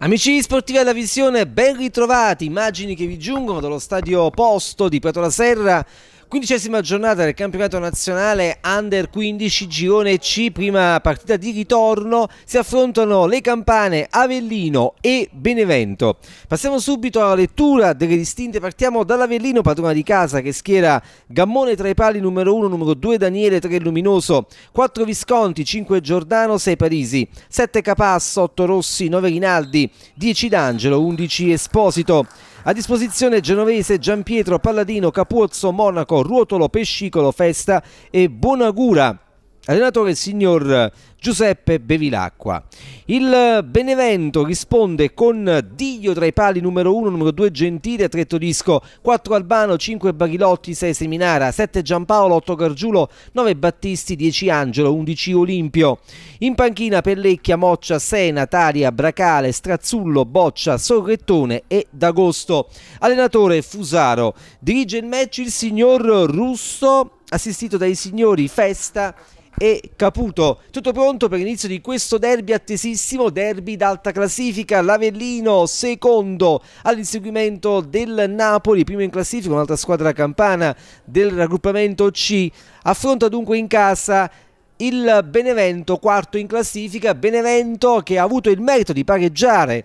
Amici sportivi alla visione, ben ritrovati, immagini che vi giungono dallo stadio Posto di Petrola Serra Quindicesima giornata del campionato nazionale Under 15 Girone C, prima partita di ritorno, si affrontano le campane Avellino e Benevento. Passiamo subito alla lettura delle distinte, partiamo dall'Avellino, padrona di casa che schiera Gammone tra i pali numero 1, numero 2 Daniele, 3 Luminoso, 4 Visconti, 5 Giordano, 6 Parisi, 7 Capasso, 8 Rossi, 9 Rinaldi, 10 D'Angelo, 11 Esposito. A disposizione Genovese, Gianpietro, Palladino, Capuozzo, Monaco, Ruotolo, Pescicolo, Festa e Buonagura allenatore il signor Giuseppe Bevilacqua. Il Benevento risponde con Diglio tra i pali numero 1, numero 2 Gentile, 3 Todisco, 4 Albano, 5 Baghilotti, 6 Seminara, 7 Giampaolo, 8 Gargiulo, 9 Battisti, 10 Angelo, 11 Olimpio. In panchina Pellecchia, Moccia, Sena, Talia, Bracale, Strazzullo, Boccia, Sorrettone e D'Agosto. Allenatore Fusaro. Dirige il match il signor Russo assistito dai signori Festa e Caputo. Tutto pronto per l'inizio di questo derby attesissimo, derby d'alta classifica, l'Avellino secondo all'inseguimento del Napoli, primo in classifica, un'altra squadra campana del raggruppamento C, affronta dunque in casa il Benevento, quarto in classifica, Benevento che ha avuto il merito di pareggiare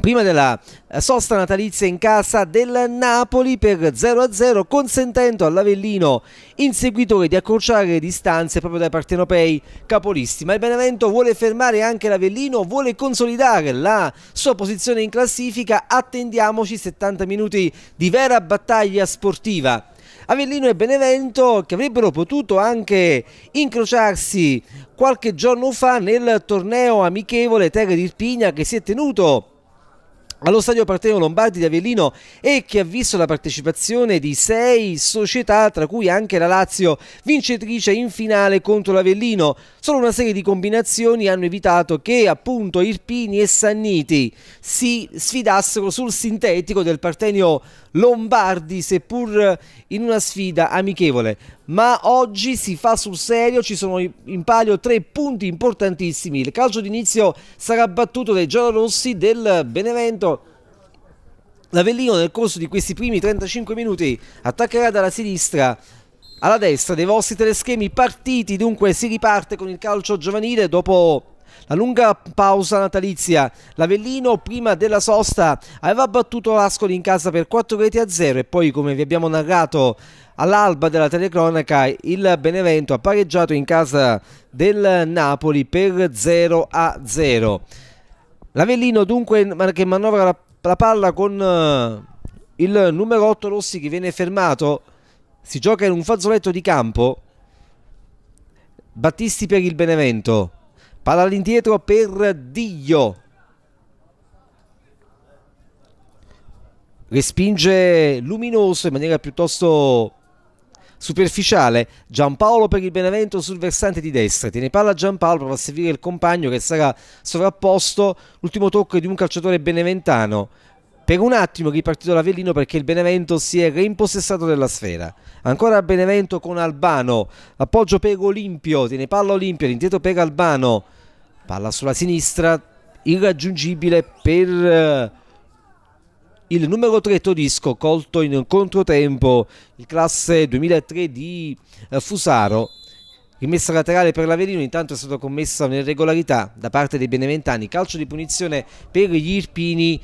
prima della eh, sosta natalizia in casa del Napoli per 0-0 consentendo all'Avellino inseguitore di accorciare le distanze proprio dai partenopei capolisti ma il Benevento vuole fermare anche l'Avellino vuole consolidare la sua posizione in classifica attendiamoci 70 minuti di vera battaglia sportiva Avellino e Benevento che avrebbero potuto anche incrociarsi qualche giorno fa nel torneo amichevole Terre d'Irpigna che si è tenuto allo stadio Partenio Lombardi di Avellino e che ha visto la partecipazione di sei società, tra cui anche la Lazio, vincitrice in finale contro l'Avellino. Solo una serie di combinazioni hanno evitato che appunto Irpini e Sanniti si sfidassero sul sintetico del Partenio Lombardi, seppur in una sfida amichevole. Ma oggi si fa sul serio, ci sono in palio tre punti importantissimi. Il calcio d'inizio sarà battuto dai giallorossi del Benevento L'Avellino nel corso di questi primi 35 minuti attaccherà dalla sinistra alla destra dei vostri teleschemi partiti, dunque si riparte con il calcio giovanile dopo la lunga pausa natalizia. L'Avellino prima della sosta aveva battuto l'Ascoli in casa per 4 reti a 0 e poi come vi abbiamo narrato all'alba della telecronaca il Benevento ha pareggiato in casa del Napoli per 0 a 0. L'Avellino dunque che manovra la la palla con eh, il numero 8 Rossi che viene fermato si gioca in un fazzoletto di campo Battisti per il Benevento palla all'indietro per Diglio respinge Luminoso in maniera piuttosto Superficiale, Giampaolo per il Benevento sul versante di destra, tiene palla Giampaolo, prova a servire il compagno che sarà sovrapposto, l'ultimo tocco di un calciatore beneventano. Per un attimo ripartito l'Avellino perché il Benevento si è reimpossessato della sfera. Ancora Benevento con Albano, appoggio Pego Olimpio, tiene palla Olimpio, l'indietro pega Albano, palla sulla sinistra, irraggiungibile per eh, il numero 3 Todisco colto in controtempo, il classe 2003 di eh, Fusaro. Rimessa laterale per l'Avelino, intanto è stata commessa un'irregolarità da parte dei beneventani, calcio di punizione per gli Irpini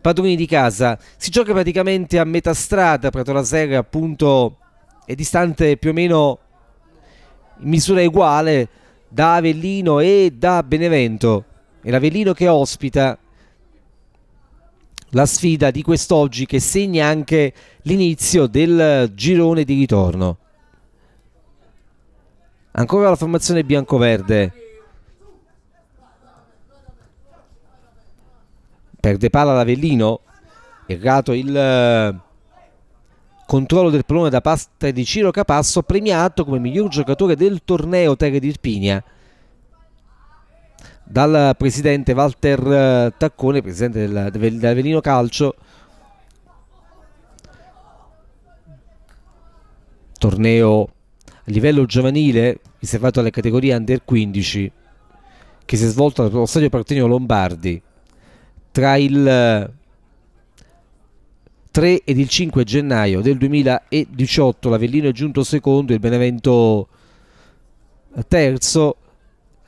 padroni di casa. Si gioca praticamente a metà strada, Prato la Serra appunto è distante più o meno in misura uguale da Avellino e da Benevento. È l'Avellino che ospita la sfida di quest'oggi che segna anche l'inizio del girone di ritorno. Ancora la formazione bianco-verde. Perde palla l'Avellino, errato il eh, controllo del pallone da parte di Ciro Capasso, premiato come miglior giocatore del torneo Terre di Irpinia dal presidente Walter eh, Taccone, presidente del, dell'Avelino Calcio. Torneo a livello giovanile riservato alle categorie under 15 che si è svolto allo stadio Partenio Lombardi tra il 3 eh, ed il 5 gennaio del 2018 l'Avellino è giunto secondo, il Benevento terzo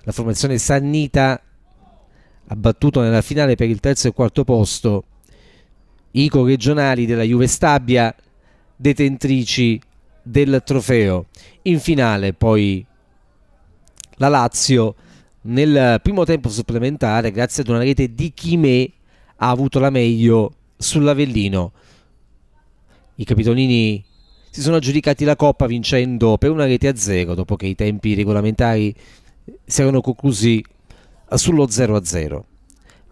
la formazione Sannita ha battuto nella finale per il terzo e quarto posto i corregionali della Juve Stabia, detentrici del trofeo. In finale poi la Lazio nel primo tempo supplementare, grazie ad una rete di Chimè, ha avuto la meglio sull'Avellino. I capitolini si sono aggiudicati la coppa vincendo per una rete a zero dopo che i tempi regolamentari si erano conclusi sullo 0-0.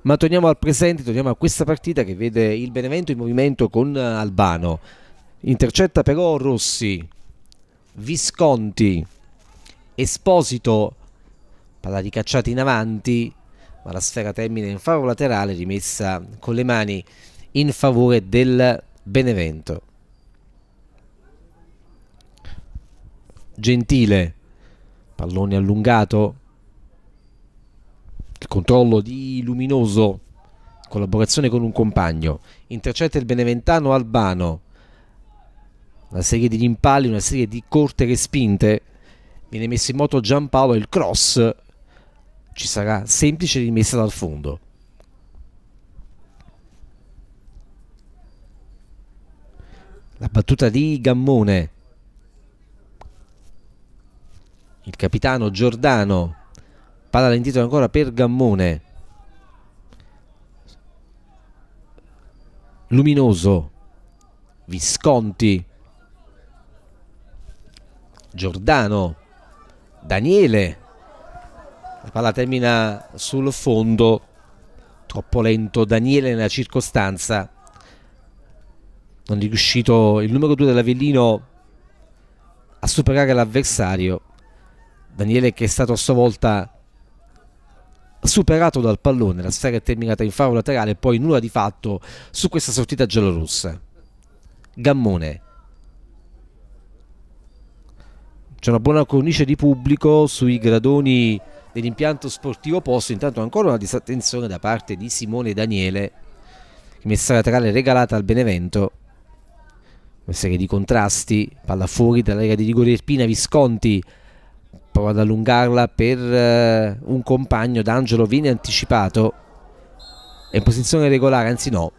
Ma torniamo al presente, torniamo a questa partita che vede il Benevento in movimento con eh, Albano. Intercetta però Rossi, Visconti, Esposito, palla ricacciata in avanti, ma la sfera termina in faro laterale rimessa con le mani in favore del Benevento. Gentile pallone allungato, il controllo di Luminoso, collaborazione con un compagno, intercetta il beneventano Albano, una serie di rimpalli, una serie di corte respinte, viene messo in moto Giampaolo il cross ci sarà semplice rimessa dal fondo. La battuta di Gammone il capitano Giordano palla all'indietro ancora per Gammone Luminoso Visconti Giordano Daniele la palla termina sul fondo troppo lento Daniele nella circostanza non è riuscito il numero 2 dell'Avellino a superare l'avversario Daniele che è stato a sua volta superato dal pallone, la sfera è terminata in faro laterale, poi nulla di fatto su questa sortita giallorossa. Gammone. C'è una buona cornice di pubblico sui gradoni dell'impianto sportivo posto, intanto ancora una disattenzione da parte di Simone Daniele, messa laterale regalata al Benevento. Una serie di contrasti, palla fuori dall'area di rigore Pina Visconti prova ad allungarla per eh, un compagno d'Angelo viene anticipato è in posizione regolare anzi no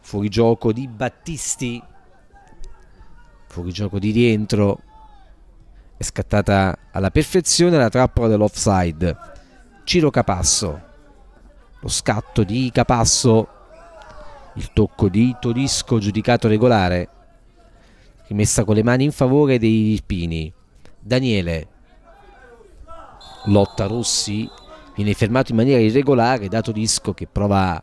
fuori gioco di Battisti fuori gioco di rientro è scattata alla perfezione la trappola dell'offside Ciro Capasso lo scatto di Capasso il tocco di Torisco giudicato regolare rimessa con le mani in favore dei Pini Daniele Lotta Rossi viene fermato in maniera irregolare, dato disco che prova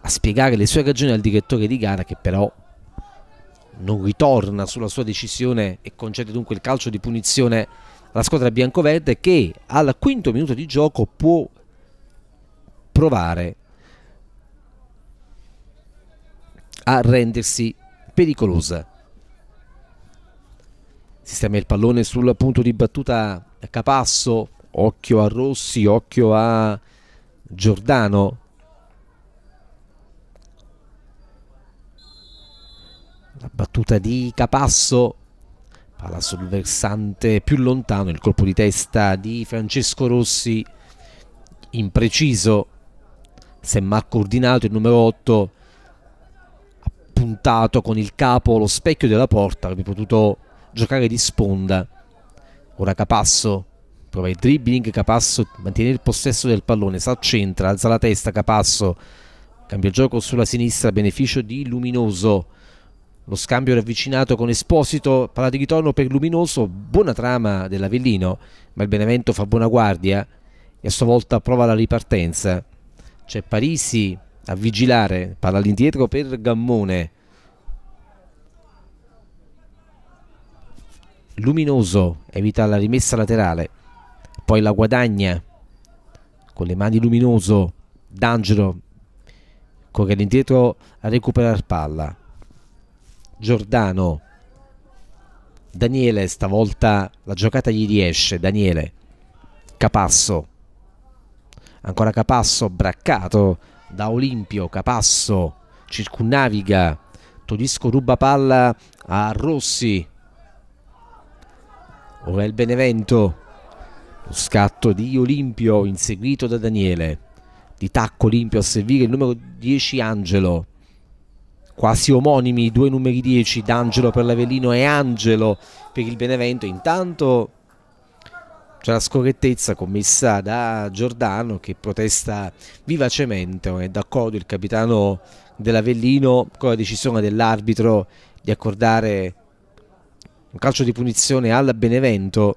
a spiegare le sue ragioni al direttore di gara che però non ritorna sulla sua decisione e concede dunque il calcio di punizione alla squadra biancoverde che al quinto minuto di gioco può provare a rendersi pericolosa. Sistema il pallone sul punto di battuta Capasso, occhio a Rossi, occhio a Giordano. La battuta di Capasso, palla sul versante più lontano, il colpo di testa di Francesco Rossi, impreciso, semmai coordinato il numero 8 puntato con il capo allo specchio della porta, avrebbe potuto giocare di sponda Ora Capasso prova il dribbling, Capasso mantiene il possesso del pallone, s'accentra, alza la testa Capasso, cambio gioco sulla sinistra, beneficio di Luminoso, lo scambio ravvicinato con Esposito, palla di ritorno per Luminoso, buona trama dell'Avellino, ma il Benevento fa buona guardia e a sua volta prova la ripartenza. C'è Parisi a vigilare, palla all'indietro per Gammone, luminoso, evita la rimessa laterale, poi la guadagna con le mani luminoso, D'Angelo corre all'indietro a recuperare palla, Giordano, Daniele stavolta la giocata gli riesce, Daniele, Capasso, ancora Capasso, braccato da Olimpio, Capasso circunnaviga, Todisco ruba palla a Rossi, Ora il Benevento, lo scatto di Olimpio inseguito da Daniele, di tacco Olimpio a servire il numero 10 Angelo, quasi omonimi i due numeri 10 d'Angelo per l'Avellino e Angelo per il Benevento, intanto c'è la scorrettezza commessa da Giordano che protesta vivacemente, non è d'accordo il capitano dell'Avellino con la decisione dell'arbitro di accordare un calcio di punizione al Benevento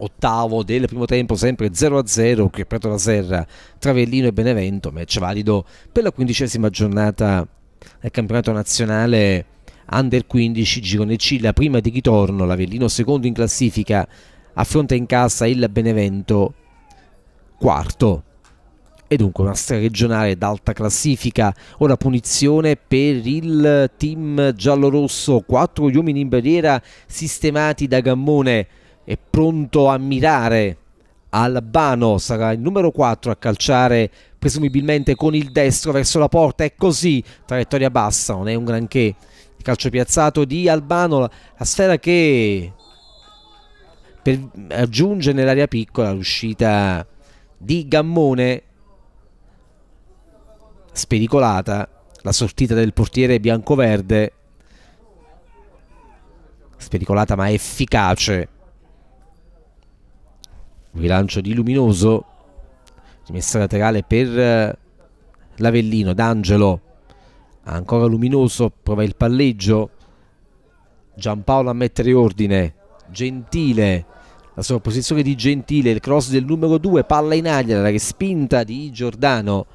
ottavo del primo tempo sempre 0-0 che Prato la Serra Travellino e Benevento match valido per la quindicesima giornata del campionato nazionale Under 15 Girone C la prima di ritorno l'Avellino secondo in classifica affronta in casa il Benevento quarto e dunque una serie regionale d'alta classifica. Ora punizione per il team giallorosso, quattro gli uomini in barriera sistemati da Gammone e pronto a mirare. Albano sarà il numero 4 a calciare presumibilmente con il destro verso la porta è così, traiettoria bassa, non è un granché. Il calcio piazzato di Albano, la sfera che per, aggiunge nell'area piccola l'uscita di Gammone spericolata la sortita del portiere bianco-verde spericolata ma efficace rilancio di Luminoso rimessa laterale per eh, Lavellino D'Angelo ancora Luminoso prova il palleggio Giampaolo a mettere ordine Gentile la sovrapposizione di Gentile il cross del numero 2 palla in aria la respinta di Giordano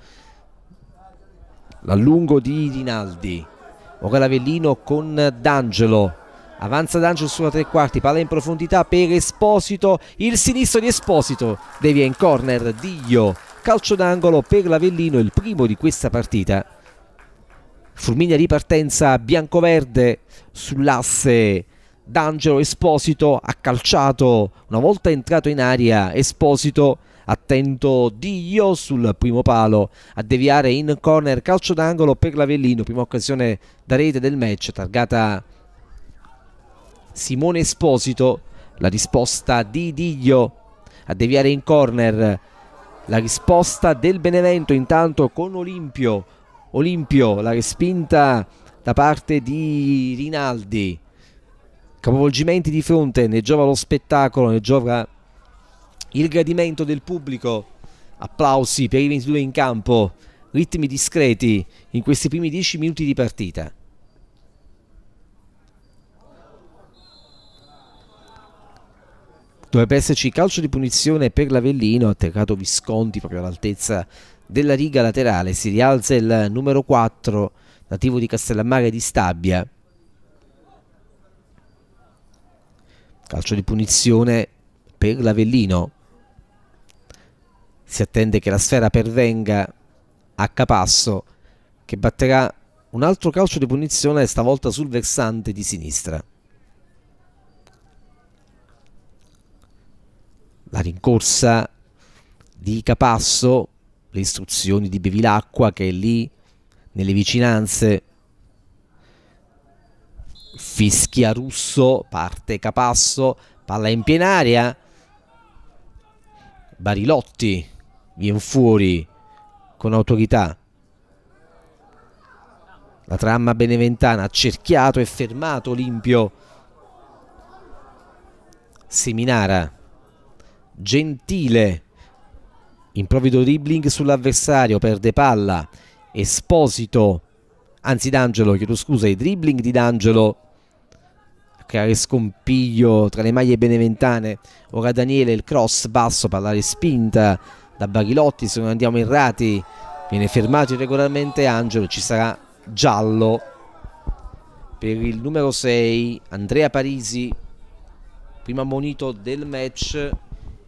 l'allungo di Rinaldi ora l'Avellino con D'Angelo avanza D'Angelo sulla tre quarti palla in profondità per Esposito il sinistro di Esposito devia in corner Diglio calcio d'angolo per l'Avellino il primo di questa partita fulminea ripartenza bianco-verde sull'asse D'Angelo Esposito ha calciato una volta entrato in aria Esposito attento Dio sul primo palo a deviare in corner calcio d'angolo per Lavellino prima occasione da rete del match, targata Simone Esposito, la risposta di Diglio a deviare in corner, la risposta del Benevento intanto con Olimpio, Olimpio la respinta da parte di Rinaldi, capovolgimenti di fronte, ne giova lo spettacolo, ne giova il gradimento del pubblico, applausi per i 22 in campo, ritmi discreti in questi primi 10 minuti di partita. Dovrebbe esserci calcio di punizione per l'Avellino, atterrato Visconti proprio all'altezza della riga laterale, si rialza il numero 4 nativo di Castellammare di Stabia. Calcio di punizione per l'Avellino si attende che la sfera pervenga a Capasso che batterà un altro calcio di punizione stavolta sul versante di sinistra. La rincorsa di Capasso, le istruzioni di Bevilacqua che è lì nelle vicinanze fischia Russo, parte Capasso, palla in piena aria, Barilotti viene fuori con autorità la tramma beneventana ha cerchiato e fermato Olimpio Seminara Gentile improvvido dribbling sull'avversario perde palla Esposito anzi D'Angelo chiedo scusa i dribbling di D'Angelo creare scompiglio tra le maglie beneventane ora Daniele il cross basso palla respinta da Baghilotti se non andiamo errati viene fermato irregolarmente Angelo ci sarà giallo per il numero 6 Andrea Parisi prima ammonito del match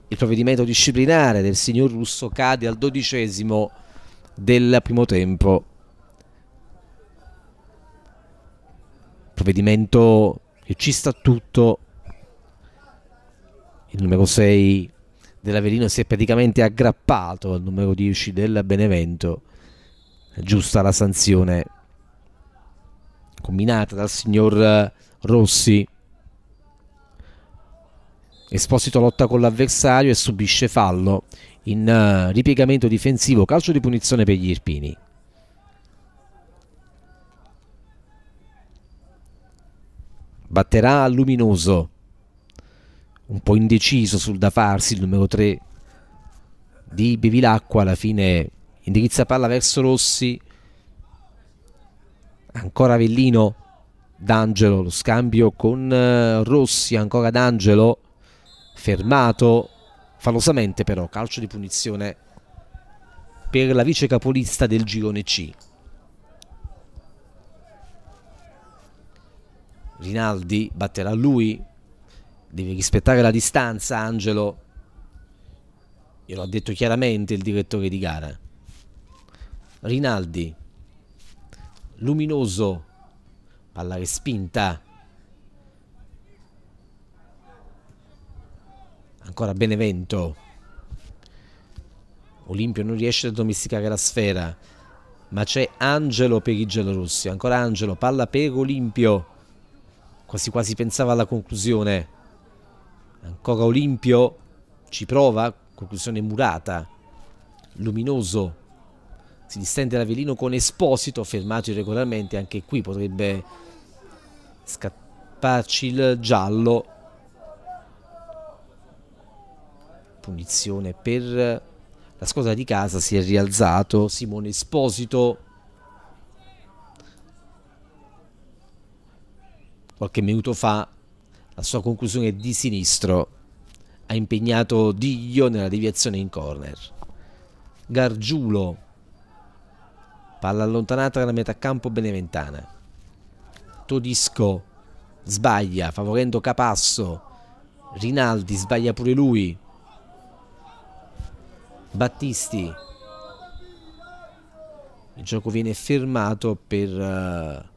il provvedimento disciplinare del signor Russo cade al dodicesimo del primo tempo provvedimento che ci sta tutto il numero 6 dell'Averino si è praticamente aggrappato al numero 10 del Benevento giusta la sanzione combinata dal signor eh, Rossi Esposito lotta con l'avversario e subisce fallo in eh, ripiegamento difensivo, calcio di punizione per gli Irpini. Batterà Luminoso un po' indeciso sul da farsi, il numero 3 di Bevilacqua, alla fine indirizza palla verso Rossi, ancora Avellino, D'Angelo, lo scambio con eh, Rossi, ancora D'Angelo, fermato falosamente però, calcio di punizione per la vice capolista del girone C. Rinaldi batterà lui, devi rispettare la distanza, Angelo. Glielo ha detto chiaramente il direttore di gara. Rinaldi, luminoso, palla respinta. Ancora Benevento. Olimpio non riesce a domesticare la sfera, ma c'è Angelo per i gelorossi. Ancora Angelo, palla per Olimpio. Quasi quasi pensava alla conclusione. Ancora Olimpio ci prova, conclusione murata, luminoso. Si distende l'Avellino con Esposito, fermato irregolarmente, anche qui potrebbe scapparci il giallo. Punizione per la squadra di casa, si è rialzato Simone Esposito. Qualche minuto fa la sua conclusione di sinistro ha impegnato Diglio nella deviazione in corner. Gargiulo, palla allontanata dalla metà campo beneventana. Todisco sbaglia favorendo Capasso. Rinaldi sbaglia pure lui. Battisti. Il gioco viene fermato per uh,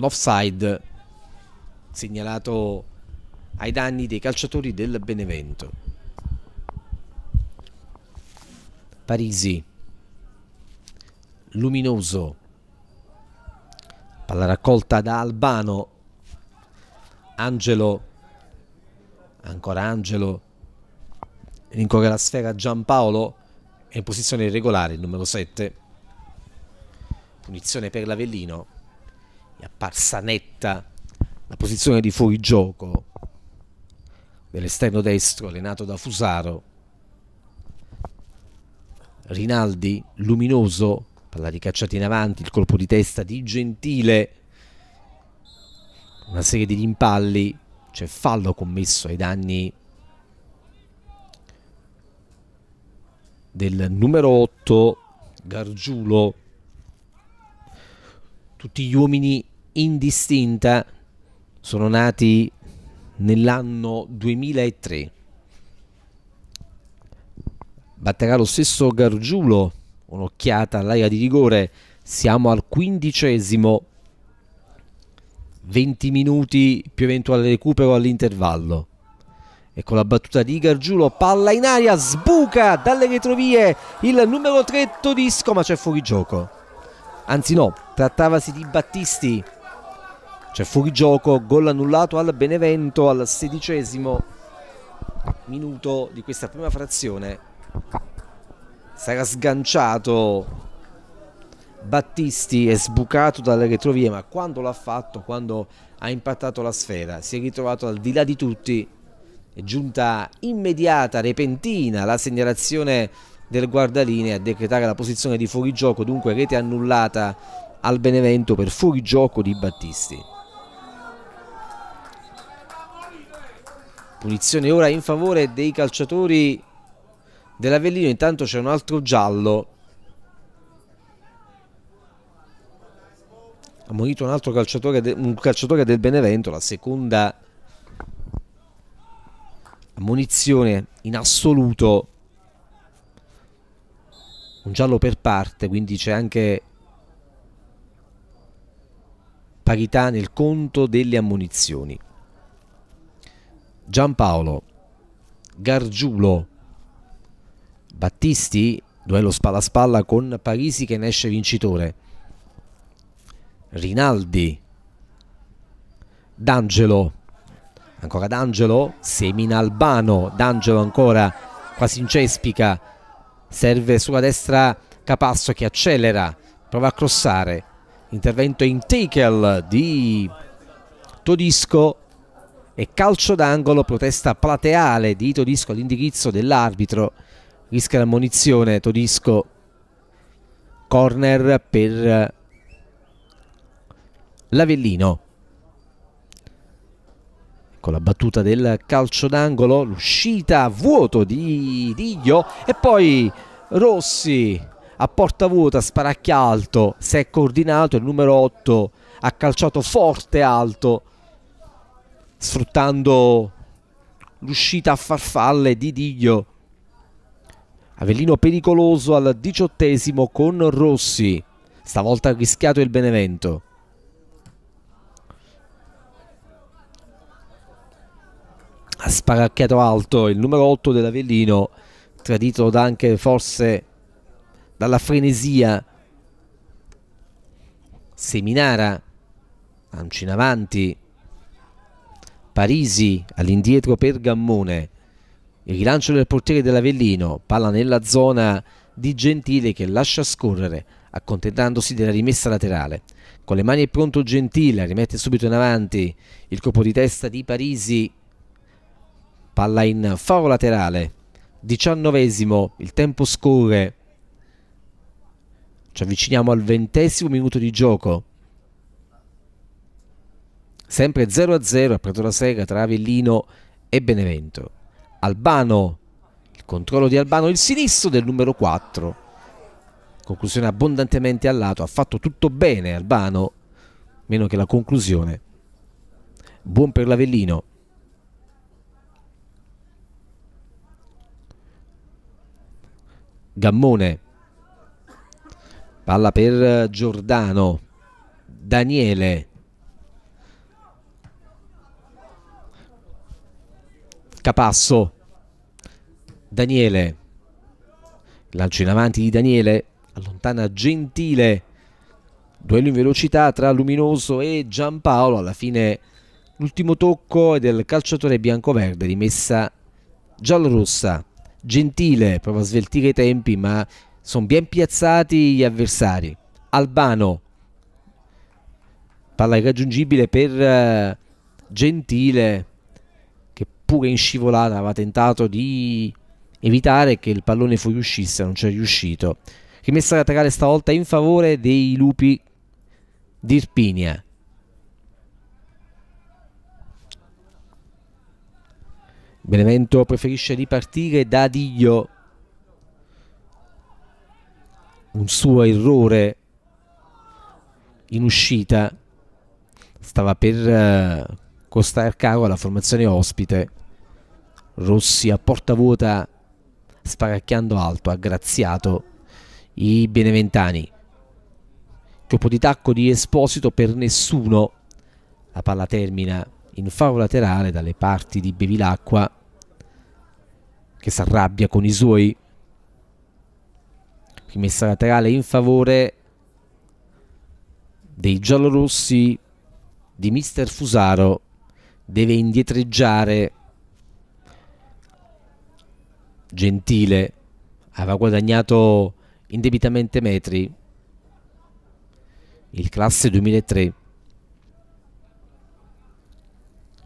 l'offside segnalato ai danni dei calciatori del Benevento. Parisi, Luminoso, palla raccolta da Albano, Angelo, ancora Angelo, rincorre la sfera Giampaolo, è in posizione irregolare il numero 7, punizione per l'Avellino, è apparsa netta la posizione di fuorigioco dell'esterno destro allenato da Fusaro Rinaldi luminoso palla ricacciata in avanti il colpo di testa di Gentile una serie di rimpalli c'è fallo commesso ai danni del numero 8 Gargiulo tutti gli uomini in distinta, sono nati nell'anno 2003. Batterà lo stesso Gargiulo, un'occhiata all'area di rigore, siamo al quindicesimo, 20 minuti più eventuale recupero all'intervallo. E con la battuta di Gargiulo, palla in aria, sbuca dalle retrovie il numero 3 Todisco, ma c'è fuori gioco. Anzi no, trattavasi di Battisti c'è fuorigioco, gol annullato al Benevento al sedicesimo minuto di questa prima frazione. Sarà sganciato Battisti è sbucato dalle retrovie, ma quando l'ha fatto, quando ha impattato la sfera, si è ritrovato al di là di tutti. È giunta immediata, repentina la segnalazione del guardaline a decretare la posizione di fuorigioco, dunque rete annullata al Benevento per fuorigioco di Battisti. Punizione ora in favore dei calciatori dell'Avellino. Intanto c'è un altro giallo. Ha munito un altro calciatore, un calciatore del Benevento, la seconda munizione in assoluto. Un giallo per parte, quindi c'è anche parità nel conto delle ammunizioni. Giampaolo, Gargiulo, Battisti, duello spalla a spalla con Parisi che ne esce vincitore, Rinaldi, D'Angelo, ancora D'Angelo, semina Albano, D'Angelo ancora quasi in cespica, serve sulla destra Capasso che accelera, prova a crossare, intervento in tackle di Todisco e calcio d'angolo, protesta plateale di Todisco all'indirizzo dell'arbitro, rischia l'ammonizione Todisco, corner per eh, l'Avellino. Con la battuta del calcio d'angolo, l'uscita a vuoto di Diglio e poi Rossi a porta vuota, sparacchia alto, si è coordinato, il numero 8 ha calciato forte alto sfruttando l'uscita a farfalle di Diglio. Avellino pericoloso al diciottesimo con Rossi, stavolta rischiato il Benevento. Ha sparacchiato alto il numero 8 dell'Avellino, tradito da anche forse dalla frenesia. Seminara, lancio in avanti, Parisi all'indietro per Gammone, il rilancio del portiere dell'Avellino, palla nella zona di Gentile che lascia scorrere accontentandosi della rimessa laterale. Con le mani è pronto Gentile, rimette subito in avanti il colpo di testa di Parisi, palla in faro laterale, diciannovesimo, il tempo scorre, ci avviciniamo al ventesimo minuto di gioco sempre 0-0 ha Prato la Serra tra Avellino e Benevento. Albano, il controllo di Albano, il sinistro del numero 4. Conclusione abbondantemente al lato, ha fatto tutto bene Albano, meno che la conclusione. Buon per l'Avellino. Gammone. Palla per Giordano. Daniele Capasso. Daniele. Lancio in avanti di Daniele. Allontana Gentile. Duello in velocità tra Luminoso e Giampaolo. Alla fine l'ultimo tocco è del calciatore bianco-verde. Rimessa giallorossa. Gentile prova a sveltire i tempi ma sono ben piazzati gli avversari. Albano. Palla irraggiungibile per eh, Gentile pure in scivolata aveva tentato di evitare che il pallone fuoriuscisse, non c'è riuscito. Rimessa laterale stavolta in favore dei lupi di Irpinia. Benevento preferisce ripartire da Dio. Un suo errore in uscita stava per eh, costar caro alla formazione ospite. Rossi a porta vuota, sparacchiando alto, ha graziato i beneventani. Colpo di tacco di Esposito per nessuno. La palla termina in faro laterale dalle parti di Bevilacqua che si arrabbia con i suoi. Rimessa laterale in favore dei giallorossi di Mister Fusaro deve indietreggiare Gentile aveva guadagnato indebitamente metri il classe 2003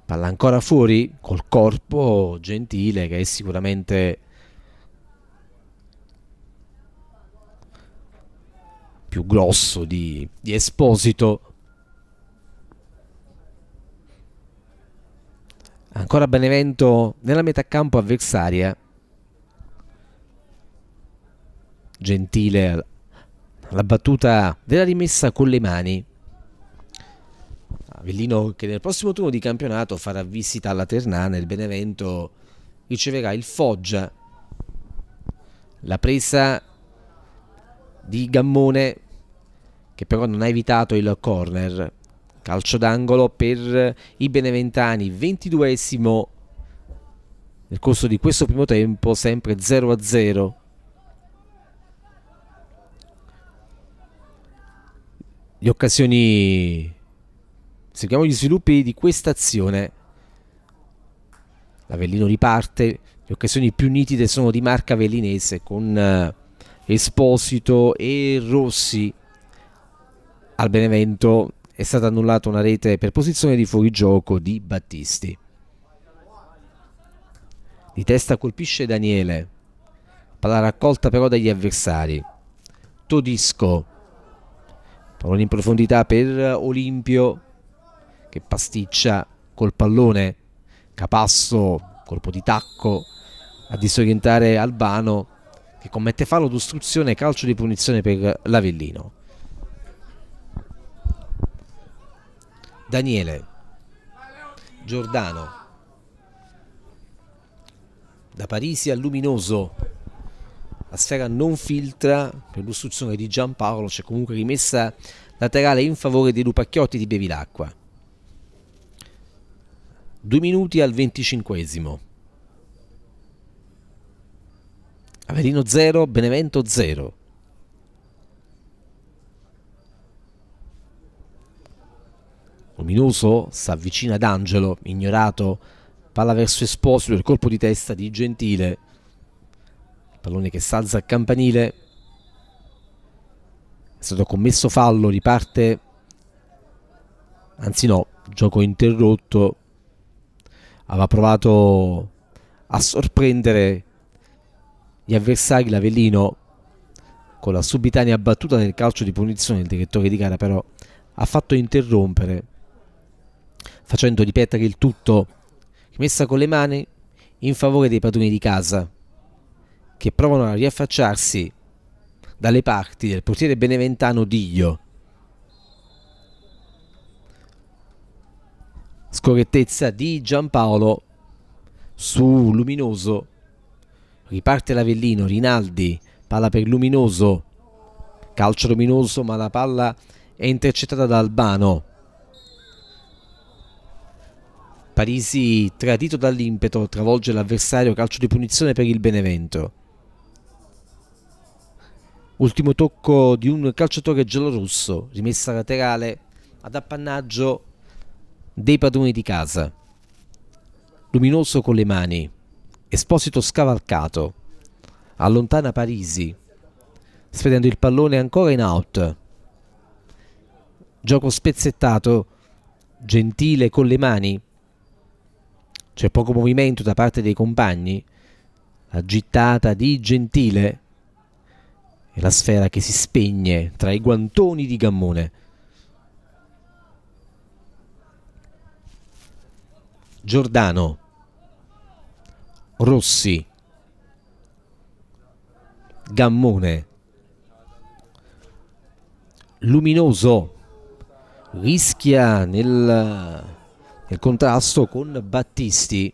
palla ancora fuori col corpo Gentile che è sicuramente più grosso di, di Esposito Ancora Benevento nella metà campo avversaria. Gentile la battuta della rimessa con le mani. Avellino che nel prossimo turno di campionato farà visita alla Ternana, il Benevento riceverà il Foggia. La presa di Gammone che però non ha evitato il corner calcio d'angolo per i beneventani 22esimo nel corso di questo primo tempo sempre 0 a 0 le occasioni seguiamo gli sviluppi di questa azione l'Avellino riparte le occasioni più nitide sono di marca avellinese con eh, Esposito e Rossi al Benevento è stata annullata una rete per posizione di fuorigioco di Battisti. Di testa colpisce Daniele, palla raccolta però dagli avversari. Todisco, pallone in profondità per Olimpio che pasticcia col pallone, Capasso, colpo di tacco a disorientare Albano che commette fallo d'ostruzione e calcio di punizione per l'Avellino. Daniele Giordano da Parisi a Luminoso la sfera non filtra per l'ostruzione di Giampaolo c'è comunque rimessa laterale in favore dei Lupacchiotti di Bevilacqua due minuti al venticinquesimo Avelino 0 Benevento 0 luminoso, si avvicina ad Angelo, ignorato, palla verso Esposito, il colpo di testa di Gentile, pallone che salza a campanile, è stato commesso fallo, riparte, anzi no, gioco interrotto, aveva provato a sorprendere gli avversari l'Avellino con la subitanea battuta nel calcio di punizione il direttore di gara però ha fatto interrompere facendo ripetere il tutto, messa con le mani in favore dei padroni di casa, che provano a riaffacciarsi dalle parti del portiere beneventano Diglio. Scorrettezza di Giampaolo su Luminoso. Riparte l'Avellino, Rinaldi, palla per Luminoso, calcio Luminoso ma la palla è intercettata da Albano. Parisi, tradito dall'impeto, travolge l'avversario calcio di punizione per il Benevento. Ultimo tocco di un calciatore giallorosso, rimessa laterale ad appannaggio dei padroni di casa. Luminoso con le mani, Esposito scavalcato, allontana Parisi, spedendo il pallone ancora in out. Gioco spezzettato, gentile con le mani, c'è poco movimento da parte dei compagni. La gittata di Gentile e la sfera che si spegne tra i guantoni di Gammone. Giordano, Rossi, Gammone, Luminoso, rischia nel nel contrasto con Battisti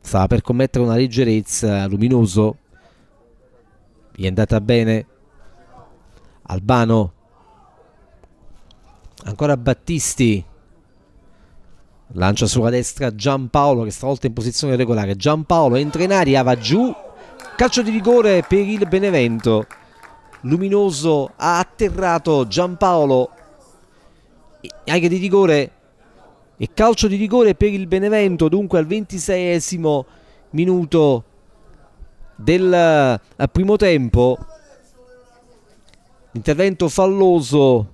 stava per commettere una leggerezza luminoso gli è andata bene Albano ancora Battisti lancia sulla destra Giampaolo che stavolta in posizione regolare Giampaolo entra in aria va giù calcio di rigore per il Benevento luminoso ha atterrato Giampaolo anche di rigore e calcio di rigore per il Benevento, dunque al 26 minuto del primo tempo. Intervento falloso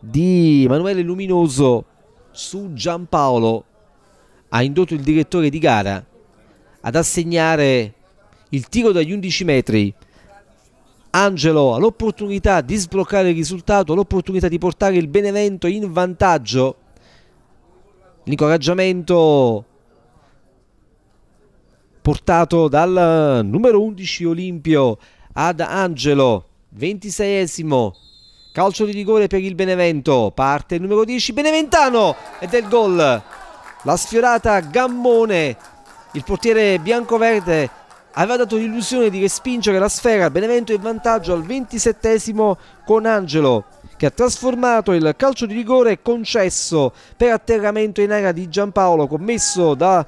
di Emanuele Luminoso su Giampaolo ha indotto il direttore di gara ad assegnare il tiro dagli 11 metri. Angelo ha l'opportunità di sbloccare il risultato, l'opportunità di portare il Benevento in vantaggio l'incoraggiamento portato dal numero 11 Olimpio ad Angelo, 26esimo, calcio di rigore per il Benevento, parte il numero 10 Beneventano ed è il gol, la sfiorata Gammone, il portiere bianco-verde aveva dato l'illusione di respingere la sfera, Benevento in vantaggio al 27esimo con Angelo, che ha trasformato il calcio di rigore concesso per atterramento in area di Giampaolo commesso da,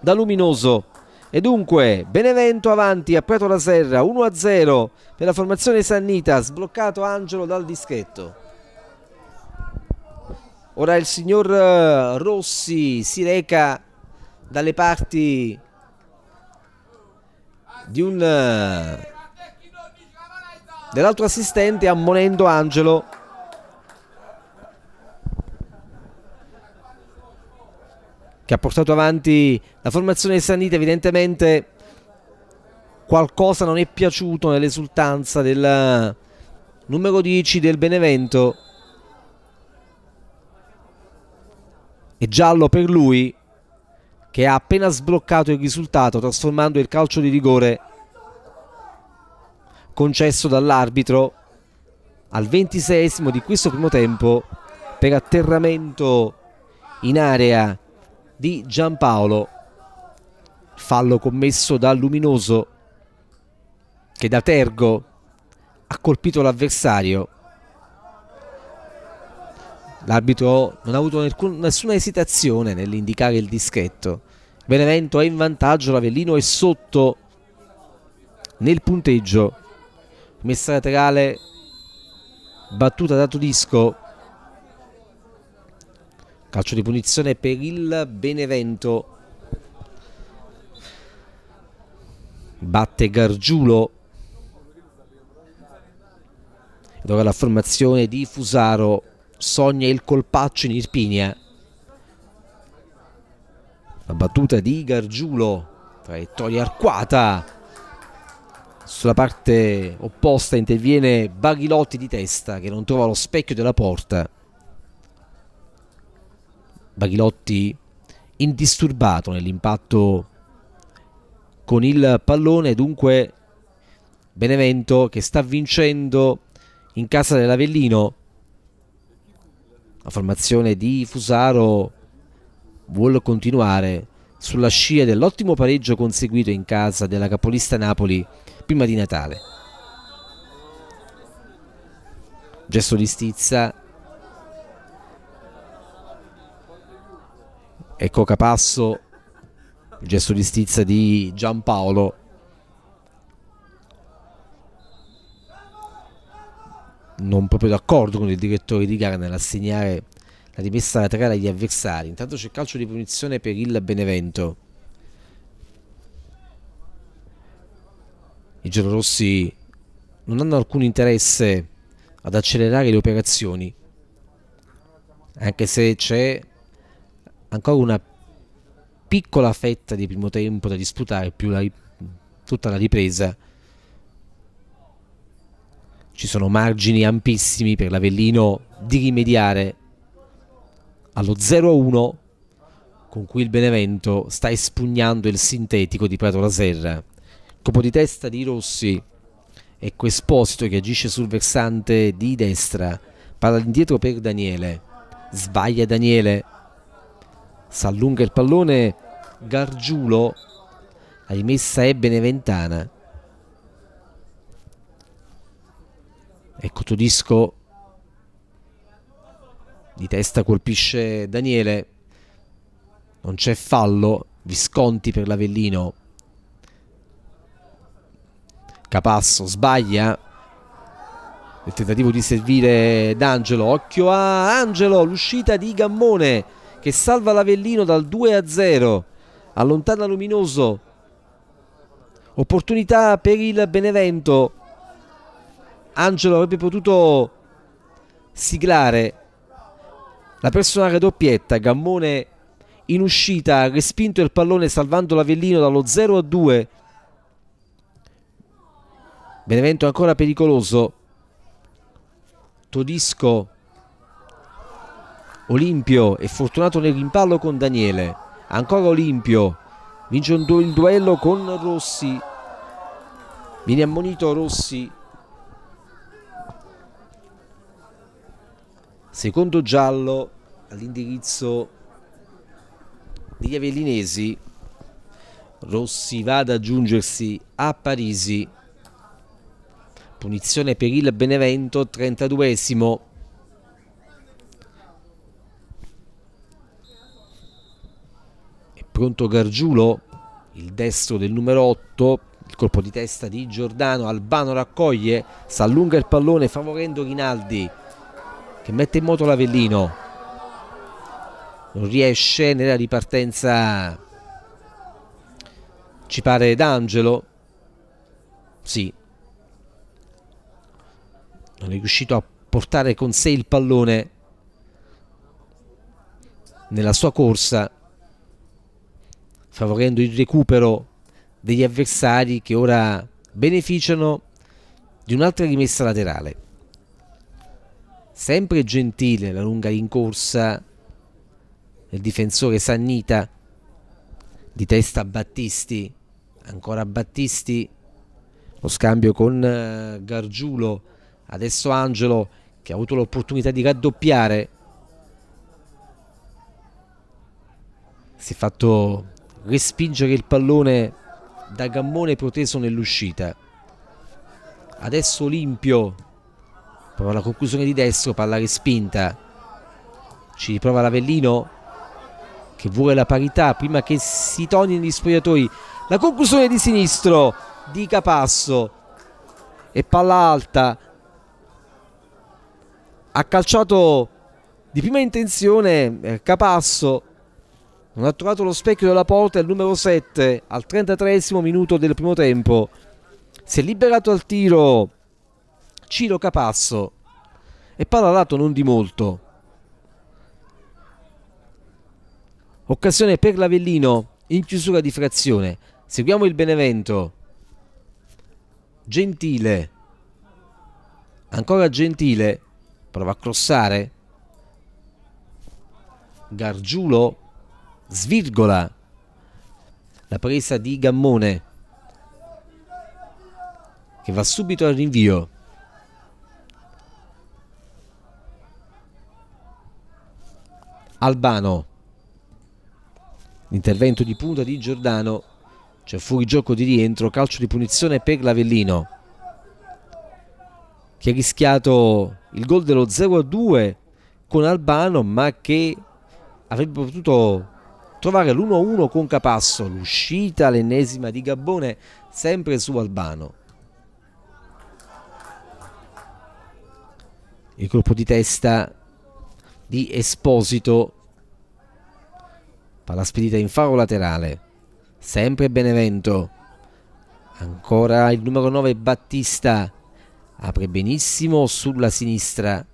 da Luminoso. E dunque Benevento avanti a Prato la Serra 1-0 per la formazione Sannita, sbloccato Angelo dal dischetto. Ora il signor eh, Rossi si reca dalle parti di un eh, dell'altro assistente ammonendo Angelo che ha portato avanti la formazione di Sanita evidentemente qualcosa non è piaciuto nell'esultanza del numero 10 del Benevento e giallo per lui che ha appena sbloccato il risultato trasformando il calcio di rigore concesso dall'arbitro al 26 di questo primo tempo per atterramento in area di Giampaolo fallo commesso da Luminoso che da Tergo ha colpito l'avversario l'arbitro non ha avuto nessuna esitazione nell'indicare il dischetto Benevento è in vantaggio, l'Avellino è sotto nel punteggio messa laterale battuta da disco calcio di punizione per il Benevento batte Gargiulo ed ora la formazione di Fusaro sogna il colpaccio in Irpinia la battuta di Gargiulo traiettoria arcuata sulla parte opposta interviene Baghilotti di testa che non trova lo specchio della porta. Baghilotti indisturbato nell'impatto con il pallone, dunque Benevento che sta vincendo in casa dell'Avellino. La formazione di Fusaro vuole continuare sulla scia dell'ottimo pareggio conseguito in casa della capolista Napoli prima di Natale. Gesto di stizza. Ecco Capasso, gesto di stizza di Giampaolo. Non proprio d'accordo con il direttore di gara nell'assegnare la rimessa laterale agli avversari. Intanto c'è calcio di punizione per il Benevento. i giallorossi non hanno alcun interesse ad accelerare le operazioni, anche se c'è ancora una piccola fetta di primo tempo da disputare, più la, tutta la ripresa. Ci sono margini ampissimi per l'Avellino di rimediare allo 0-1 con cui il Benevento sta espugnando il sintetico di Prato La Serra colpo di testa di Rossi e Quesposito che agisce sul versante di destra palla indietro per Daniele sbaglia Daniele si allunga il pallone Gargiulo la rimessa è Beneventana ecco Todisco di testa colpisce Daniele non c'è fallo Visconti per l'Avellino Capasso sbaglia il tentativo di servire d'Angelo occhio a Angelo l'uscita di Gammone che salva l'Avellino dal 2 a 0 allontana Luminoso opportunità per il Benevento Angelo avrebbe potuto siglare la personale doppietta Gammone in uscita ha respinto il pallone salvando l'Avellino dallo 0 a 2 Benevento ancora pericoloso. Todisco, Olimpio è fortunato nel rimpallo con Daniele. Ancora Olimpio, vince du il duello con Rossi. Viene ammonito Rossi. Secondo giallo all'indirizzo degli Avellinesi. Rossi va ad aggiungersi a Parisi punizione per il Benevento, 32esimo. È pronto Gargiulo, il destro del numero 8, il colpo di testa di Giordano, Albano raccoglie, si allunga il pallone favorendo Rinaldi che mette in moto l'Avellino. Non riesce nella ripartenza ci pare D'Angelo. Sì, non è riuscito a portare con sé il pallone nella sua corsa favorendo il recupero degli avversari che ora beneficiano di un'altra rimessa laterale sempre gentile la lunga rincorsa del difensore Sannita di testa Battisti ancora Battisti lo scambio con eh, Gargiulo Adesso Angelo che ha avuto l'opportunità di raddoppiare si è fatto respingere il pallone da Gammone proteso nell'uscita. Adesso Olimpio prova la conclusione di destro, palla respinta. Ci riprova l'Avellino che vuole la parità prima che si torni negli spogliatoi. La conclusione di sinistro di Capasso e palla alta ha calciato di prima intenzione eh, Capasso non ha trovato lo specchio della porta il numero 7 al 33 minuto del primo tempo si è liberato al tiro Ciro Capasso e palla lato non di molto occasione per l'Avellino in chiusura di frazione seguiamo il Benevento Gentile ancora Gentile Prova a crossare. Gargiulo. Svirgola. La presa di Gammone. Che va subito al rinvio. Albano. L'intervento di punta di Giordano. C'è cioè gioco di rientro, calcio di punizione per l'Avellino che ha rischiato il gol dello 0-2 con Albano ma che avrebbe potuto trovare l'1-1 con Capasso, l'uscita, l'ennesima di Gabbone sempre su Albano. Il colpo di testa di Esposito, palla spedita in faro laterale, sempre Benevento, ancora il numero 9 Battista, apre benissimo sulla sinistra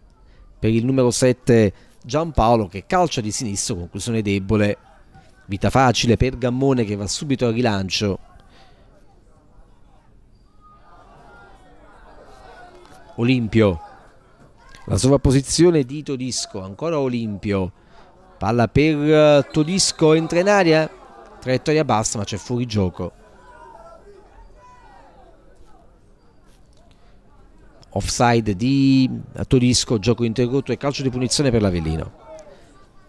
per il numero 7 Giampaolo che calcia di sinistro, conclusione debole, vita facile per Gammone che va subito al rilancio. Olimpio, la sovrapposizione di Todisco, ancora Olimpio, palla per eh, Todisco, entra in aria, traiettoria bassa ma c'è fuori gioco. offside di Torisco, gioco interrotto e calcio di punizione per l'Avellino.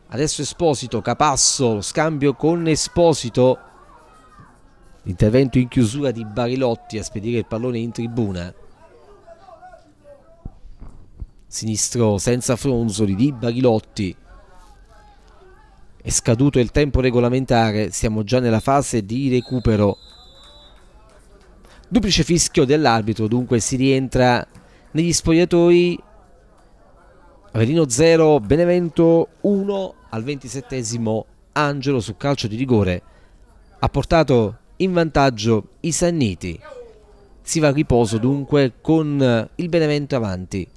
Adesso Esposito, Capasso, lo scambio con Esposito, l'intervento in chiusura di Barilotti a spedire il pallone in tribuna. Sinistro senza fronzoli di Barilotti. È scaduto il tempo regolamentare, siamo già nella fase di recupero. Duplice fischio dell'arbitro, dunque si rientra negli spogliatoi Averino 0, Benevento 1 al 27 Angelo su calcio di rigore ha portato in vantaggio i Sanniti. Si va a riposo dunque con il Benevento avanti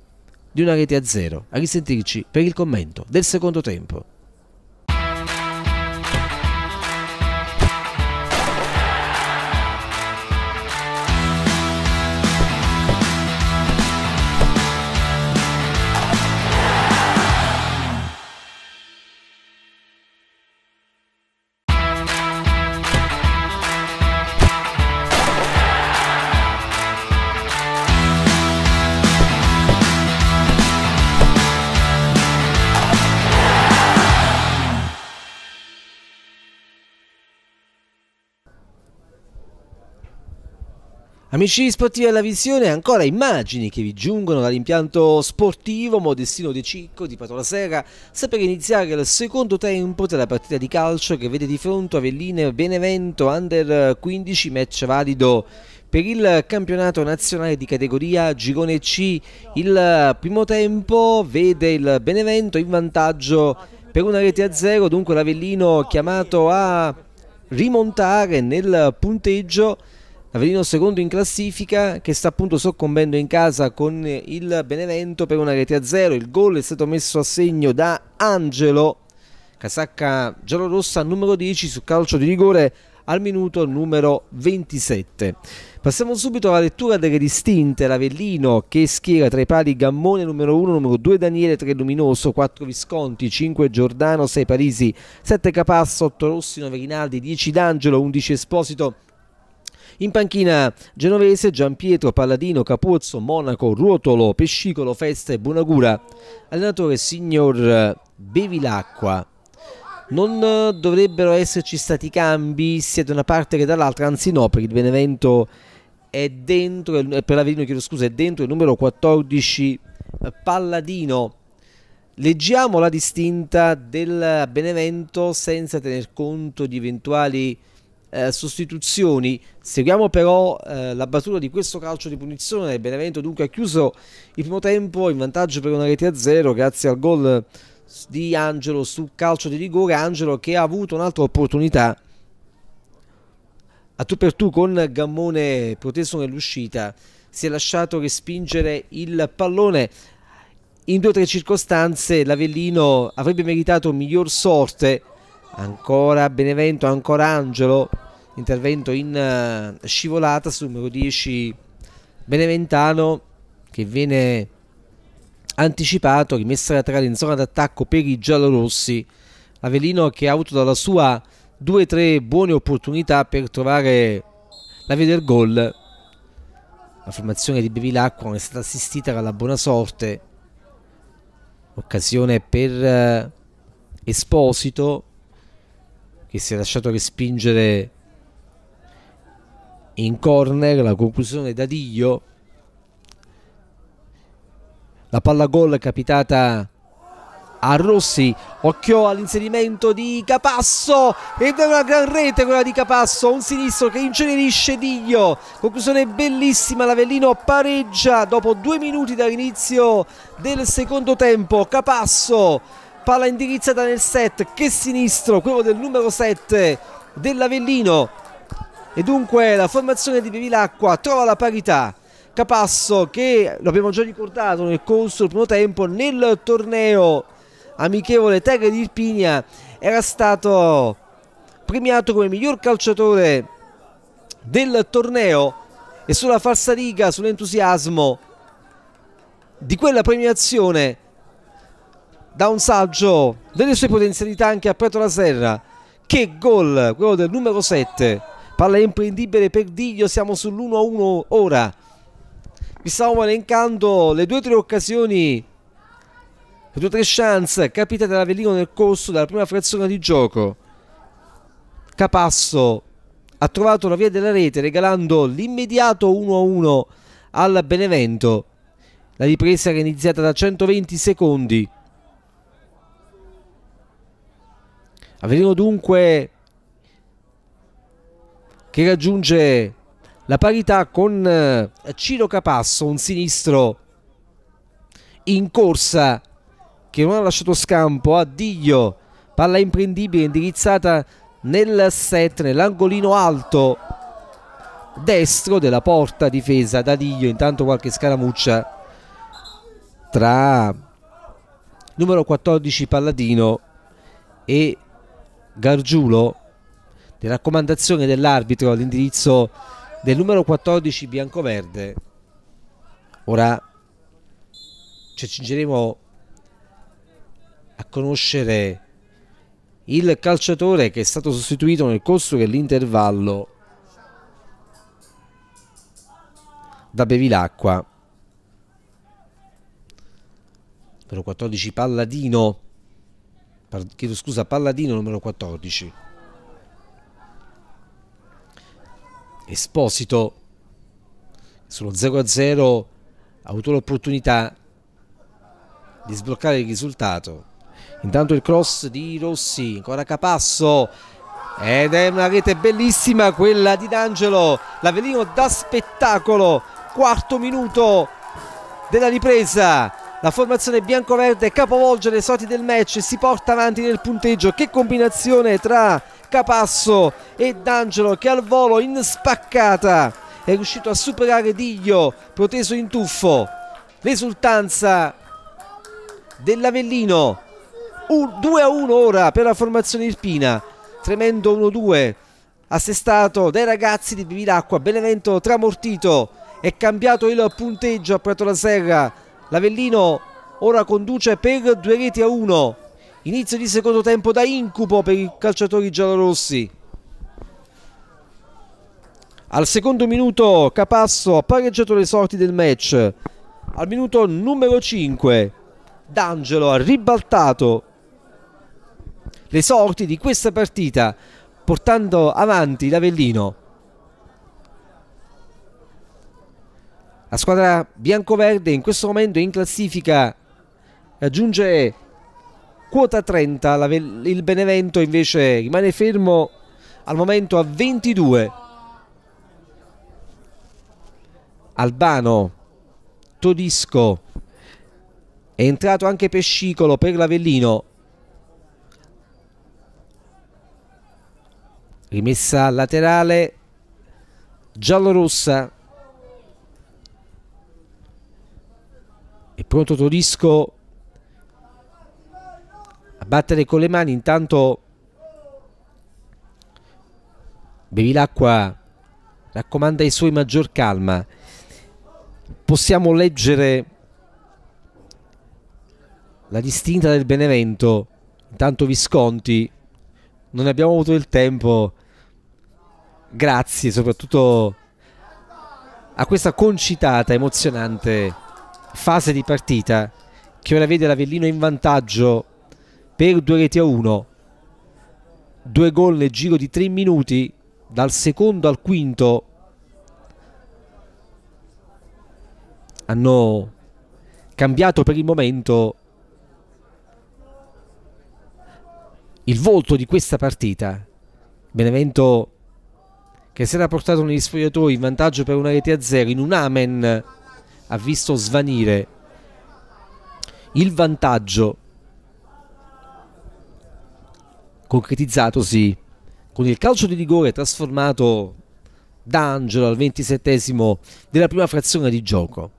di una rete a zero. A risentirci per il commento del secondo tempo. Amici sportivi alla visione, ancora immagini che vi giungono dall'impianto sportivo Modestino De Cicco di Patola Serra, sta per iniziare il secondo tempo della partita di calcio che vede di fronte Avelline Benevento Under 15 match valido per il campionato nazionale di categoria Girone C. Il primo tempo vede il Benevento in vantaggio per una rete a zero, dunque l'Avellino chiamato a rimontare nel punteggio Avellino secondo in classifica che sta appunto soccombendo in casa con il Benevento per una rete a zero. Il gol è stato messo a segno da Angelo, casacca giallorossa numero 10 su calcio di rigore al minuto numero 27. Passiamo subito alla lettura delle distinte. L'Avellino che schiera tra i pali Gammone numero 1, numero 2 Daniele, 3 Luminoso, 4 Visconti, 5 Giordano, 6 Parisi, 7 Capasso, 8 Rossi, 9 Rinaldi, 10 D'Angelo, 11 Esposito, in panchina genovese Giampietro, Palladino, Capuzzo, Monaco, Ruotolo, Pescicolo, Festa e Buonagura. Allenatore signor Bevilacqua. Non dovrebbero esserci stati cambi sia da una parte che dall'altra, anzi no, perché il Benevento è dentro, per l'Avellino chiedo scusa, è dentro il numero 14 Palladino. Leggiamo la distinta del Benevento senza tener conto di eventuali eh, sostituzioni. Seguiamo però eh, la battuta di questo calcio di punizione. Benevento dunque ha chiuso il primo tempo in vantaggio per una rete a zero grazie al gol di Angelo sul calcio di rigore. Angelo che ha avuto un'altra opportunità a tu per tu con Gammone proteso nell'uscita. Si è lasciato respingere il pallone in due o tre circostanze l'Avellino avrebbe meritato miglior sorte ancora Benevento, ancora Angelo intervento in uh, scivolata sul numero 10 Beneventano che viene anticipato, rimessa laterale in zona d'attacco per i giallorossi. Avelino che ha avuto dalla sua 2-3 buone opportunità per trovare la via del gol. La formazione di Bevilacqua non è stata assistita dalla buona sorte. Occasione per eh, Esposito che si è lasciato respingere in corner la conclusione da Diglio la palla gol è capitata a Rossi occhio all'inserimento di Capasso ed è una gran rete quella di Capasso un sinistro che incenerisce Diglio conclusione bellissima l'Avellino pareggia dopo due minuti dall'inizio del secondo tempo Capasso palla indirizzata nel set che sinistro quello del numero 7 dell'Avellino e dunque la formazione di Bevilacqua trova la parità. Capasso che, lo abbiamo già ricordato nel corso del primo tempo, nel torneo amichevole Terre di Irpinia era stato premiato come miglior calciatore del torneo e sulla falsa riga, sull'entusiasmo di quella premiazione da un saggio delle sue potenzialità anche a Preto la Serra. Che gol, quello del numero 7 palla imprendibile per Diglio siamo sull'1-1 ora vi stavo elencando le due o tre occasioni le due o tre chance capitate all'Avellino nel corso della prima frazione di gioco Capasso ha trovato la via della rete regalando l'immediato 1-1 al Benevento la ripresa era iniziata da 120 secondi Avellino dunque che raggiunge la parità con eh, Ciro Capasso, un sinistro in corsa che non ha lasciato scampo a Diglio, palla imprendibile indirizzata nel set, nell'angolino alto destro della porta difesa da Diglio, intanto qualche scaramuccia tra numero 14 Palladino e Gargiulo le raccomandazioni dell'arbitro all'indirizzo del numero 14 biancoverde. Ora ci accingeremo a conoscere il calciatore che è stato sostituito nel corso dell'intervallo da Bevilacqua. Numero 14 Palladino, chiedo scusa Palladino numero 14. Esposito sullo 0-0 ha avuto l'opportunità di sbloccare il risultato intanto il cross di Rossi ancora Capasso ed è una rete bellissima quella di D'Angelo l'Avellino da spettacolo quarto minuto della ripresa la formazione bianco-verde capovolge le sorti del match e si porta avanti nel punteggio che combinazione tra Accapasso e D'Angelo che al volo in spaccata è riuscito a superare Diglio proteso in tuffo l'esultanza dell'Avellino 2 a 1 ora per la formazione irpina tremendo 1-2 assestato dai ragazzi di Bibilacqua Benevento tramortito è cambiato il punteggio a Prato la Serra l'Avellino ora conduce per due reti a 1 Inizio di secondo tempo da incubo per i calciatori giallorossi. Al secondo minuto Capasso ha pareggiato le sorti del match. Al minuto numero 5 D'Angelo ha ribaltato le sorti di questa partita portando avanti l'Avellino. La squadra biancoverde in questo momento in classifica raggiunge quota 30, la, il Benevento invece rimane fermo al momento a 22. Albano, Todisco, è entrato anche Pescicolo per l'Avellino. Rimessa laterale, giallorossa. È pronto Todisco a battere con le mani intanto Bevilacqua raccomanda ai suoi maggior calma possiamo leggere la distinta del Benevento intanto Visconti non abbiamo avuto il tempo grazie soprattutto a questa concitata emozionante fase di partita che ora vede l'Avellino in vantaggio per due reti a uno, due gol nel giro di tre minuti, dal secondo al quinto, hanno cambiato per il momento il volto di questa partita. Benevento che si era portato negli sfogliatoi in vantaggio per una rete a zero in un amen ha visto svanire il vantaggio concretizzatosi con il calcio di rigore trasformato da Angelo al ventisettesimo della prima frazione di gioco.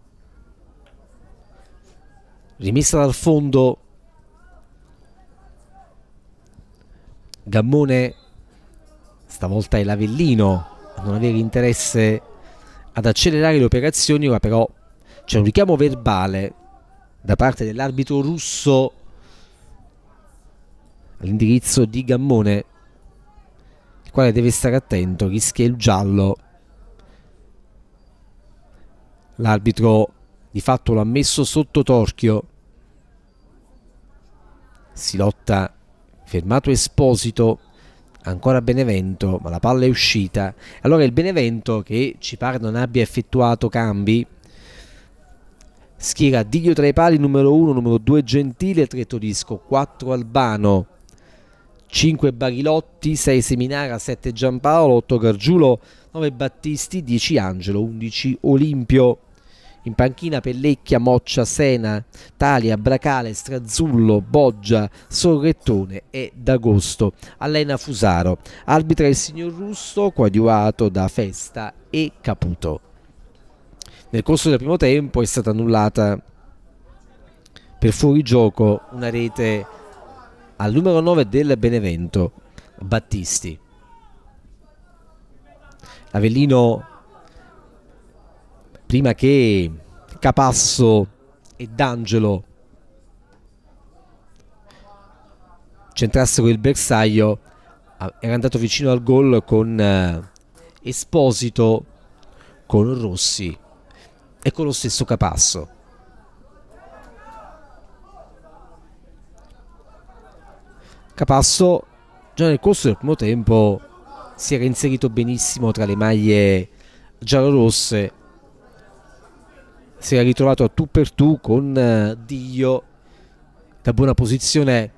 Rimessa dal fondo Gammone stavolta è l'Avellino a non avere interesse ad accelerare le operazioni ora però c'è un richiamo verbale da parte dell'arbitro russo all'indirizzo di Gammone, il quale deve stare attento, rischia il giallo. L'arbitro di fatto lo ha messo sotto torchio. Si lotta fermato Esposito, ancora Benevento, ma la palla è uscita. Allora il Benevento, che ci pare non abbia effettuato cambi, schiera Diglio tra i pali numero 1, numero 2 Gentile, 3 Todisco, 4 Albano, 5 Barilotti, 6 Seminara, 7 Giampaolo, 8 Gargiulo, 9 Battisti, 10 Angelo, 11 Olimpio. In panchina Pellecchia, Moccia, Sena, Talia, Bracale, Strazzullo, Boggia, Sorrettone e D'Agosto. Allena Fusaro. Arbitra il signor Russo, coadiuvato da Festa e Caputo. Nel corso del primo tempo è stata annullata per fuorigioco una rete al numero 9 del Benevento, Battisti. Avellino prima che Capasso e D'Angelo centrassero il bersaglio era andato vicino al gol con eh, Esposito con Rossi e con lo stesso Capasso Capasso già nel corso del primo tempo si era inserito benissimo tra le maglie giallorosse si era ritrovato a tu per tu con eh, Dio da buona posizione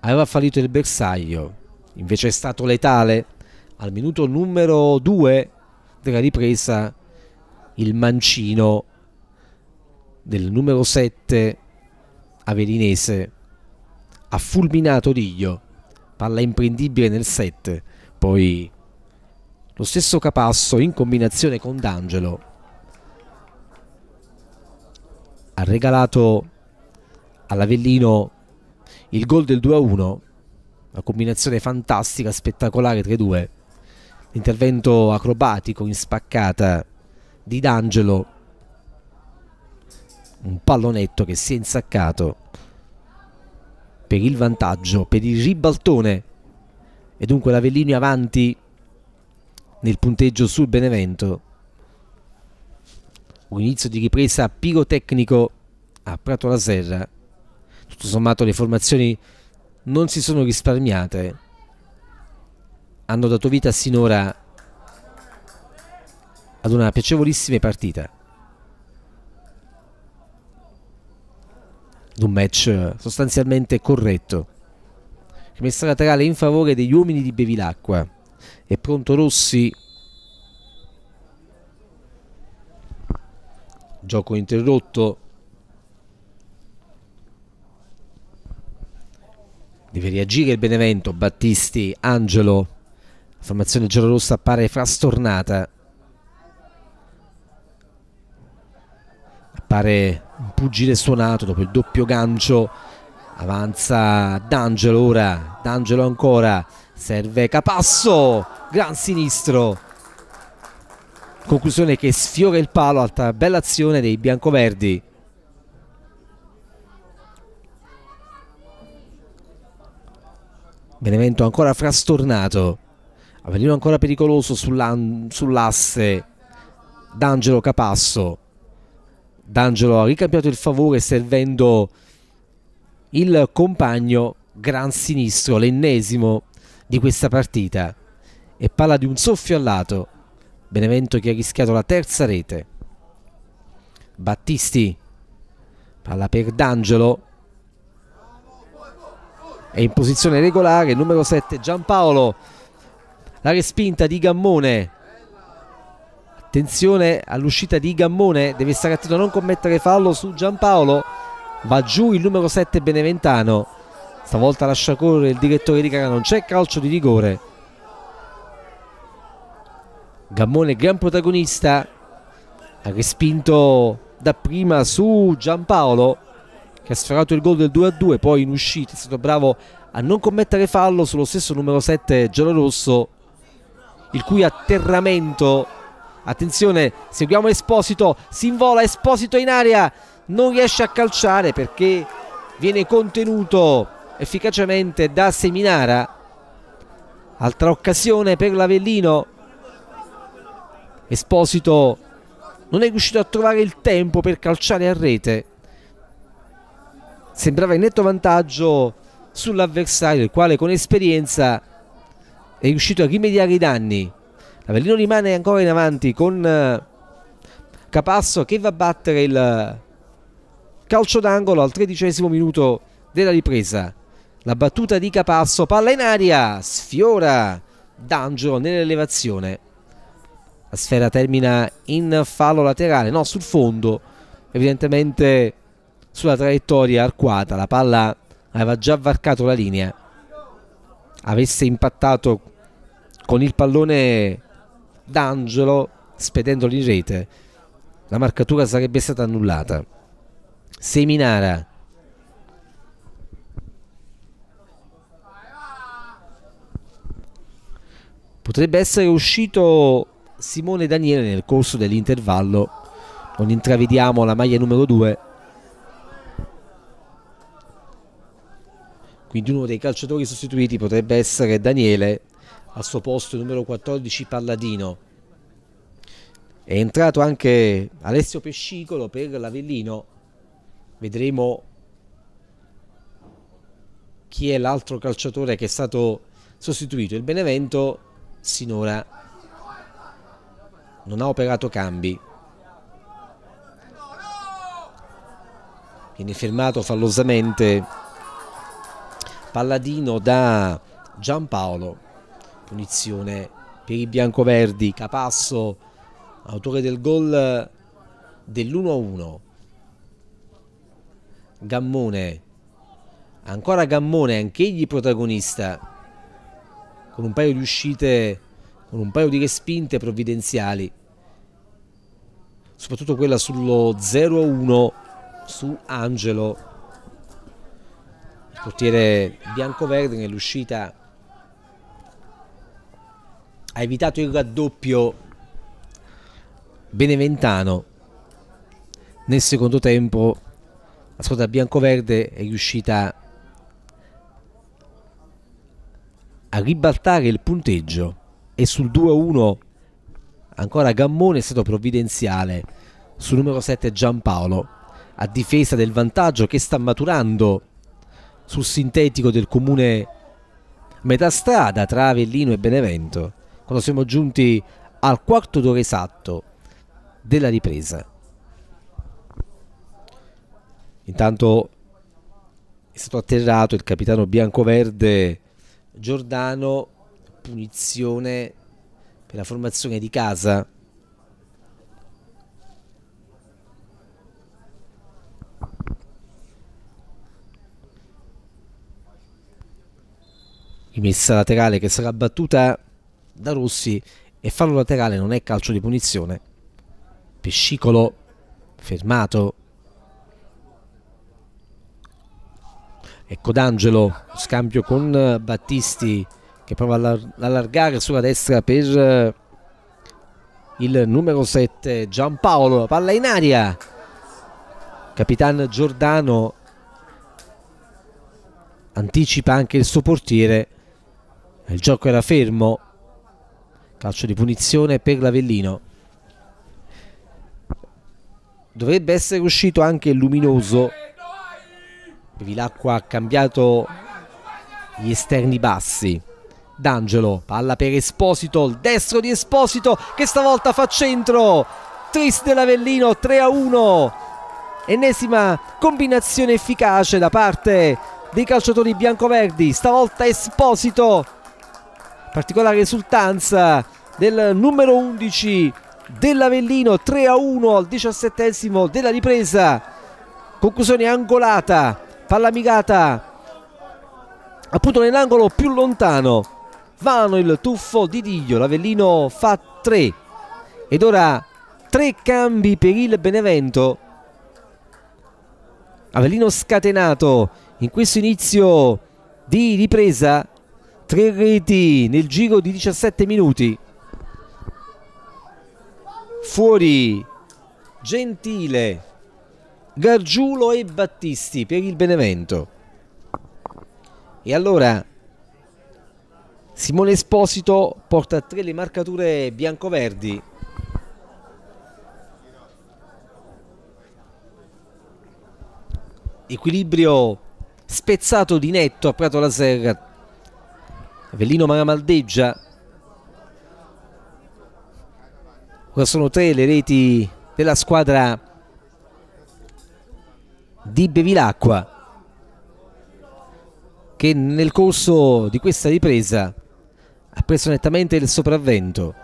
aveva fallito il bersaglio invece è stato letale al minuto numero 2 della ripresa il mancino del numero 7 avelinese ha fulminato Riglio, palla imprendibile nel set, poi lo stesso Capasso in combinazione con D'Angelo ha regalato all'Avellino il gol del 2-1, una combinazione fantastica, spettacolare 3-2, l'intervento acrobatico in spaccata di D'Angelo, un pallonetto che si è insaccato per il vantaggio, per il ribaltone. E dunque l'Avellini avanti nel punteggio sul Benevento. Un inizio di ripresa pirotecnico a Prato la Serra. Tutto sommato le formazioni non si sono risparmiate. Hanno dato vita sinora ad una piacevolissima partita. di un match eh, sostanzialmente corretto. Rimessa laterale in favore degli uomini di Bevilacqua e pronto Rossi. Gioco interrotto. Deve reagire il Benevento, Battisti, Angelo. La formazione giallorossa appare frastornata. Appare pugile suonato dopo il doppio gancio avanza D'Angelo ora D'Angelo ancora serve Capasso gran sinistro conclusione che sfiora il palo altra bella azione dei biancoverdi Benevento ancora frastornato Avellino ancora pericoloso sull'asse sull D'Angelo Capasso D'Angelo ha ricambiato il favore servendo il compagno gran sinistro, l'ennesimo di questa partita. E palla di un soffio al lato. Benevento che ha rischiato la terza rete. Battisti. Palla per D'Angelo. È in posizione regolare, numero 7 Giampaolo. La respinta di Gammone Attenzione all'uscita di Gammone, deve stare attento a non commettere fallo su Giampaolo. Va giù il numero 7 Beneventano. Stavolta lascia correre il direttore di gara, non c'è calcio di rigore. Gammone gran protagonista, ha respinto dapprima su Giampaolo che ha sferrato il gol del 2-2, a poi in uscita è stato bravo a non commettere fallo sullo stesso numero 7 giallorosso il cui atterramento Attenzione, seguiamo Esposito, si invola Esposito in aria, non riesce a calciare perché viene contenuto efficacemente da Seminara. Altra occasione per l'Avellino. Esposito non è riuscito a trovare il tempo per calciare a rete. Sembrava in netto vantaggio sull'avversario, il quale con esperienza è riuscito a rimediare i danni. L'Avellino rimane ancora in avanti con eh, Capasso che va a battere il eh, calcio d'angolo al tredicesimo minuto della ripresa. La battuta di Capasso, palla in aria, sfiora D'Angelo nell'elevazione. La sfera termina in fallo laterale, no, sul fondo, evidentemente sulla traiettoria arcuata. La palla aveva già varcato la linea. Avesse impattato con il pallone D'Angelo spedendolo in rete la marcatura sarebbe stata annullata Seminara potrebbe essere uscito Simone Daniele nel corso dell'intervallo non intravediamo la maglia numero 2 quindi uno dei calciatori sostituiti potrebbe essere Daniele al suo posto il numero 14 Palladino. È entrato anche Alessio Pescicolo per l'Avellino. Vedremo chi è l'altro calciatore che è stato sostituito. Il Benevento sinora non ha operato cambi. Viene fermato fallosamente Palladino da Giampaolo punizione per i biancoverdi, Capasso, autore del gol dell'1-1. Gammone, ancora Gammone, anch'egli protagonista, con un paio di uscite, con un paio di respinte provvidenziali, soprattutto quella sullo 0-1 su Angelo, il portiere bianco-verde nell'uscita ha evitato il raddoppio Beneventano nel secondo tempo la squadra biancoverde è riuscita a ribaltare il punteggio e sul 2-1 ancora Gammone è stato provvidenziale sul numero 7 Giampaolo a difesa del vantaggio che sta maturando sul sintetico del comune metà strada tra Avellino e Benevento quando siamo giunti al quarto d'ora esatto della ripresa. Intanto è stato atterrato il capitano bianco-verde Giordano, punizione per la formazione di casa. Rimessa laterale che sarà battuta da Rossi e fallo laterale non è calcio di punizione. Pescicolo fermato. Ecco D'Angelo, scambio con eh, Battisti che prova ad allargare sulla destra per eh, il numero 7 Giampaolo, palla in aria. Capitan Giordano anticipa anche il suo portiere. Il gioco era fermo, calcio di punizione per l'Avellino dovrebbe essere uscito anche luminoso Vilacqua ha cambiato gli esterni bassi D'Angelo, palla per Esposito, il destro di Esposito che stavolta fa centro. Tris dell'Avellino 3 a 1. Ennesima combinazione efficace da parte dei calciatori biancoverdi. Stavolta Esposito particolare esultanza del numero 11 dell'Avellino 3 a 1 al diciassettesimo della ripresa conclusione angolata palla migata appunto nell'angolo più lontano vano il tuffo di Diglio l'Avellino fa 3 ed ora tre cambi per il Benevento Avellino scatenato in questo inizio di ripresa tre reti nel giro di 17 minuti fuori Gentile Gargiulo e Battisti per il Benevento e allora Simone Esposito porta a tre le marcature bianco-verdi equilibrio spezzato di netto a Prato la Serra Avellino Maramaldeggia ora sono tre le reti della squadra di Bevilacqua che nel corso di questa ripresa ha preso nettamente il sopravvento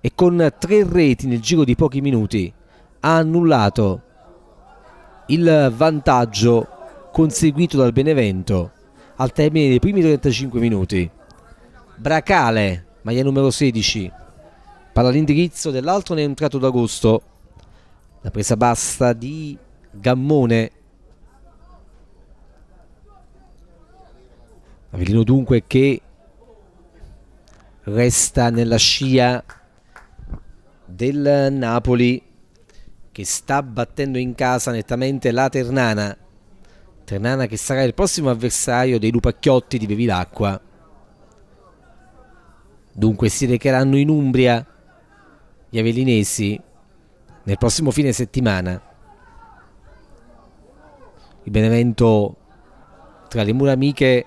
e con tre reti nel giro di pochi minuti ha annullato il vantaggio conseguito dal Benevento al termine dei primi 35 minuti. Bracale, maglia numero 16, palla all'indirizzo dell'altro ne è entrato d'agosto. La presa bassa di Gammone. Avellino dunque che resta nella scia del Napoli che sta battendo in casa nettamente la Ternana Ternana che sarà il prossimo avversario dei Lupacchiotti di Bevilacqua. Dunque si recheranno in Umbria gli Avellinesi nel prossimo fine settimana. Il Benevento tra le mura amiche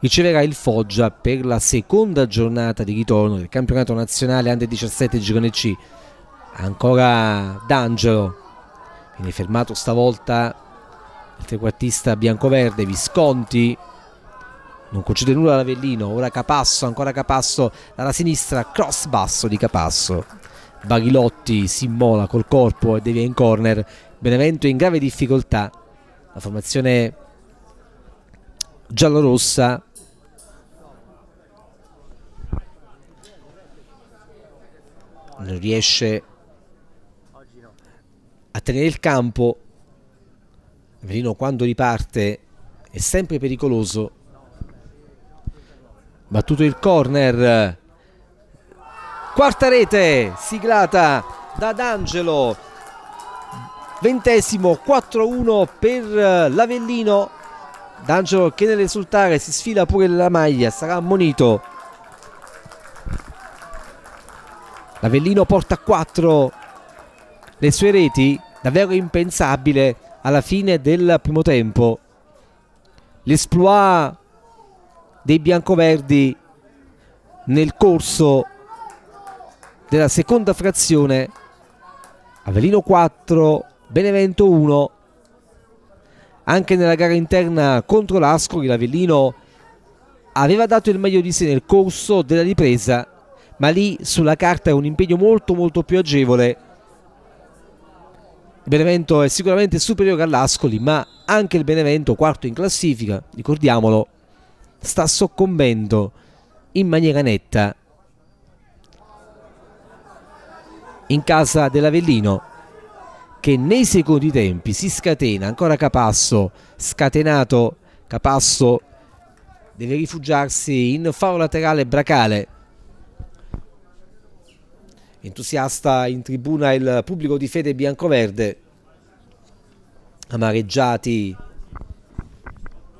riceverà il Foggia per la seconda giornata di ritorno del campionato nazionale Ande 17 Girone C. Ancora D'Angelo viene fermato stavolta il trequartista biancoverde Visconti non concede nulla all'Avellino ora Capasso, ancora Capasso dalla sinistra, cross basso di Capasso Baghilotti si immola col corpo e devia in corner Benevento in grave difficoltà la formazione giallorossa non riesce a tenere il campo Avelino quando riparte è sempre pericoloso battuto il corner quarta rete siglata da D'Angelo ventesimo 4-1 per l'Avellino D'Angelo che risultare si sfila pure la maglia sarà ammonito l'Avellino porta a 4 le sue reti davvero impensabile alla fine del primo tempo. L'esploit dei biancoverdi nel corso della seconda frazione Avellino 4, Benevento 1 anche nella gara interna contro l'Ascoli l'Avellino aveva dato il meglio di sé nel corso della ripresa ma lì sulla carta è un impegno molto molto più agevole Benevento è sicuramente superiore all'Ascoli, ma anche il Benevento, quarto in classifica, ricordiamolo, sta soccombendo in maniera netta in casa dell'Avellino che nei secondi tempi si scatena, ancora Capasso, scatenato Capasso deve rifugiarsi in faro laterale Bracale Entusiasta in tribuna il pubblico di fede biancoverde, amareggiati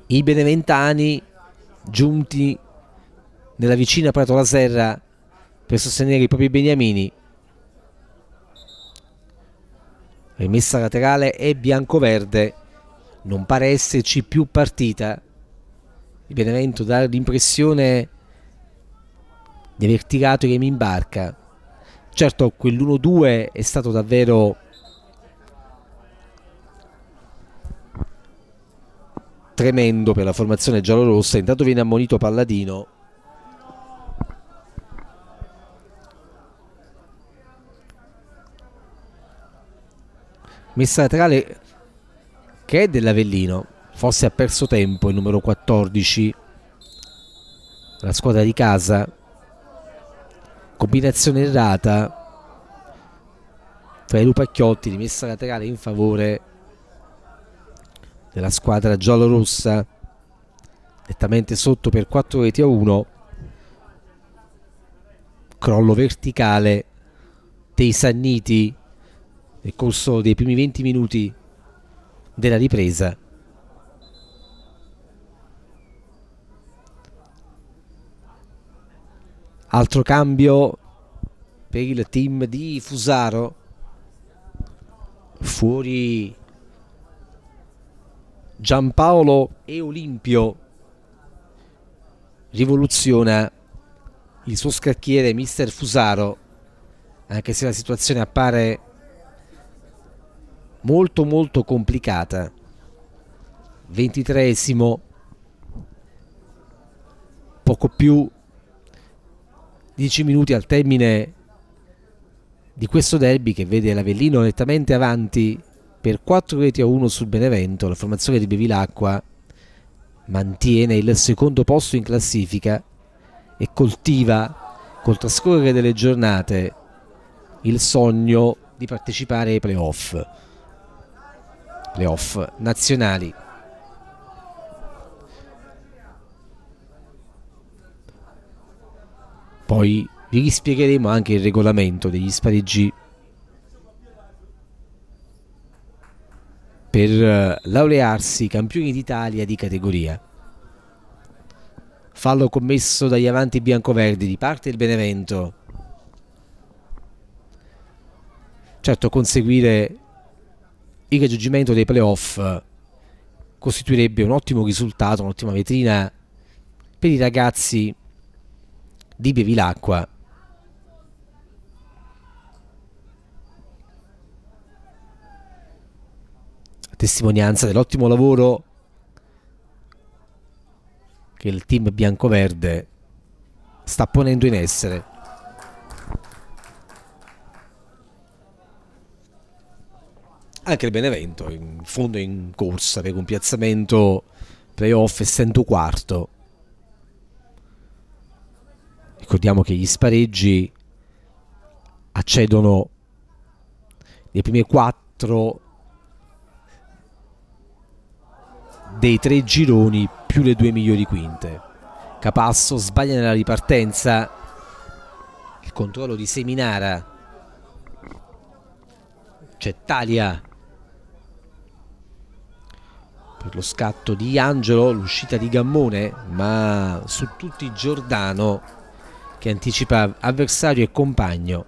i beneventani giunti nella vicina Prato La Serra per sostenere i propri beniamini. Rimessa laterale e biancoverde, non pare esserci più partita. Il Benevento dà l'impressione di aver tirato i remi in barca. Certo quell'1-2 è stato davvero tremendo per la formazione giallorossa, intanto viene ammonito Palladino. Messa laterale che è dell'Avellino, forse ha perso tempo il numero 14, la squadra di casa combinazione errata tra i Lupacchiotti, rimessa laterale in favore della squadra giallorossa, nettamente sotto per 4 reti a 1, crollo verticale dei Sanniti nel corso dei primi 20 minuti della ripresa. Altro cambio per il team di Fusaro. Fuori Giampaolo e Olimpio. Rivoluziona il suo scacchiere mister Fusaro anche se la situazione appare molto molto complicata ventitreesimo poco più 10 minuti al termine di questo derby che vede l'Avellino nettamente avanti per 4 reti a 1 sul Benevento, la formazione di Bevilacqua mantiene il secondo posto in classifica e coltiva col trascorrere delle giornate il sogno di partecipare ai playoff, playoff nazionali. Poi vi spiegheremo anche il regolamento degli spareggi per eh, laurearsi campioni d'Italia di categoria. Fallo commesso dagli avanti biancoverdi di parte il Benevento. Certo, conseguire il raggiungimento dei playoff costituirebbe un ottimo risultato, un'ottima vetrina per i ragazzi di bevi l'acqua testimonianza dell'ottimo lavoro che il team bianco-verde sta ponendo in essere. Anche il Benevento in fondo in corsa per un piazzamento playoff essendo quarto ricordiamo che gli spareggi accedono le prime quattro dei tre gironi più le due migliori quinte. Capasso sbaglia nella ripartenza, il controllo di Seminara, c'è Talia per lo scatto di Angelo, l'uscita di Gammone, ma su tutti Giordano che anticipa avversario e compagno,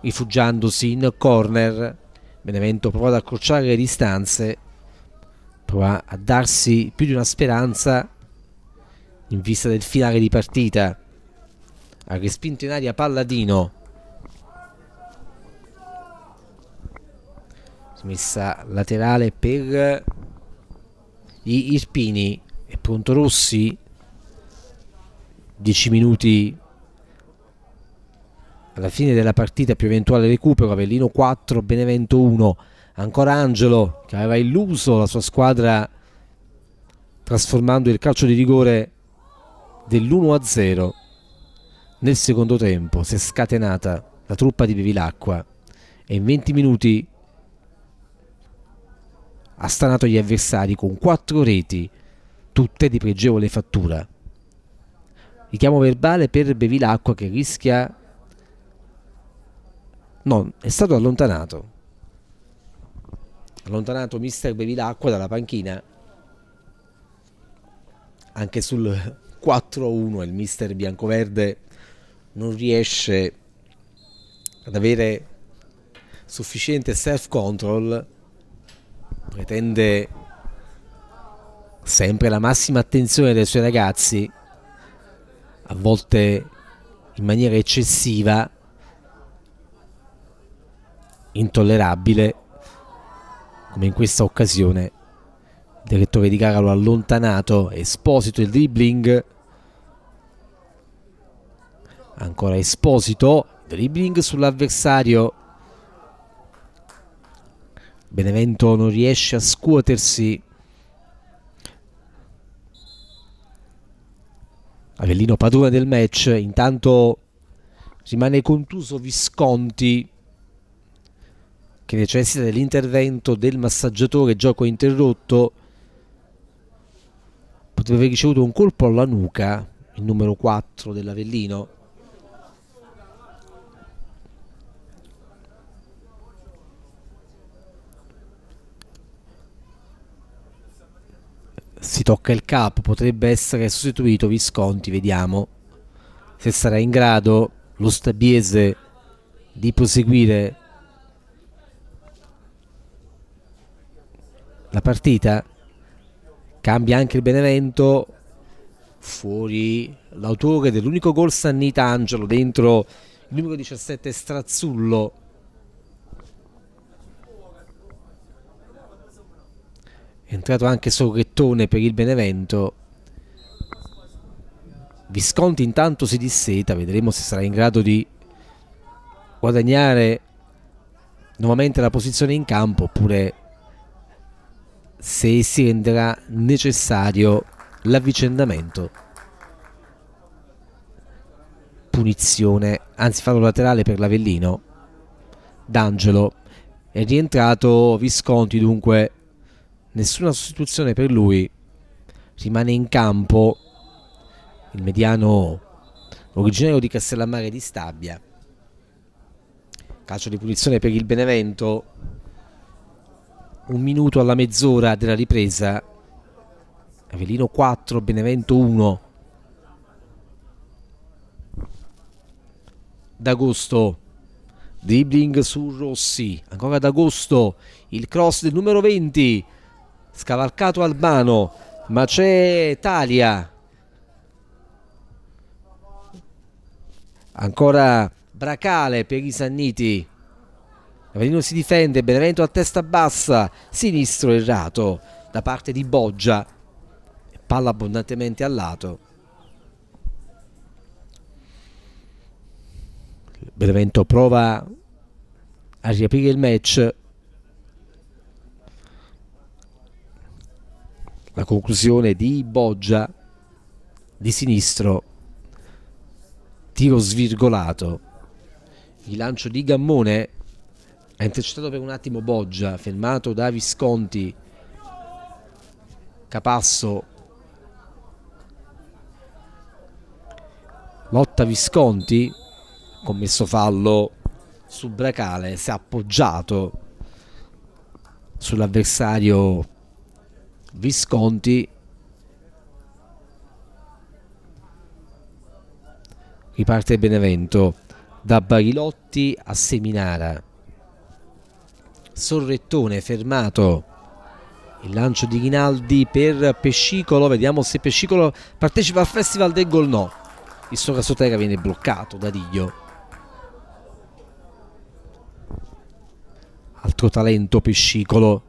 rifugiandosi in corner. Benevento prova ad accorciare le distanze, prova a darsi più di una speranza in vista del finale di partita. Ha respinto in aria Palladino. Smessa laterale per gli Irpini. È pronto Rossi. 10 minuti alla fine della partita più eventuale recupero Avellino 4, Benevento 1 ancora Angelo che aveva illuso la sua squadra trasformando il calcio di rigore dell'1-0 nel secondo tempo si è scatenata la truppa di Bevilacqua e in 20 minuti ha stanato gli avversari con 4 reti tutte di pregevole fattura richiamo verbale per Bevilacqua che rischia No, è stato allontanato. Allontanato mister Bevilacqua dalla panchina. Anche sul 4-1 il mister biancoverde non riesce ad avere sufficiente self control pretende sempre la massima attenzione dei suoi ragazzi a volte in maniera eccessiva intollerabile come in questa occasione il direttore di gara lo ha allontanato Esposito il dribbling ancora Esposito dribbling sull'avversario Benevento non riesce a scuotersi Avellino padrone del match intanto rimane contuso Visconti che necessita dell'intervento del massaggiatore gioco interrotto potrebbe aver ricevuto un colpo alla nuca il numero 4 dell'Avellino si tocca il capo potrebbe essere sostituito Visconti vediamo se sarà in grado lo stabiese di proseguire la partita cambia anche il Benevento fuori l'autore dell'unico gol Sannita Angelo dentro il numero 17 Strazzullo è entrato anche Sorrettone per il Benevento Visconti intanto si disseta vedremo se sarà in grado di guadagnare nuovamente la posizione in campo oppure se si renderà necessario l'avvicendamento punizione anzi fallo laterale per l'Avellino D'Angelo è rientrato Visconti dunque nessuna sostituzione per lui rimane in campo il mediano originario di Castellammare di Stabia calcio di punizione per il Benevento un minuto alla mezz'ora della ripresa Avellino 4 Benevento 1 D'Agosto dribbling su Rossi ancora D'Agosto il cross del numero 20 scavalcato Albano ma c'è Talia ancora Bracale per i Sanniti Avellino si difende, Benevento a testa bassa, sinistro errato da parte di Boggia, palla abbondantemente al lato. Benevento prova a riaprire il match. La conclusione di Boggia di sinistro, tiro svirgolato, il lancio di Gammone ha intercettato per un attimo Boggia, fermato da Visconti, Capasso, lotta Visconti, commesso fallo su Bracale, si è appoggiato sull'avversario Visconti, riparte Benevento da Barilotti a Seminara. Sorrettone fermato il lancio di Ghinaldi per Pescicolo vediamo se Pescicolo partecipa al festival del gol no il suo casotega viene bloccato da Diglio altro talento Pescicolo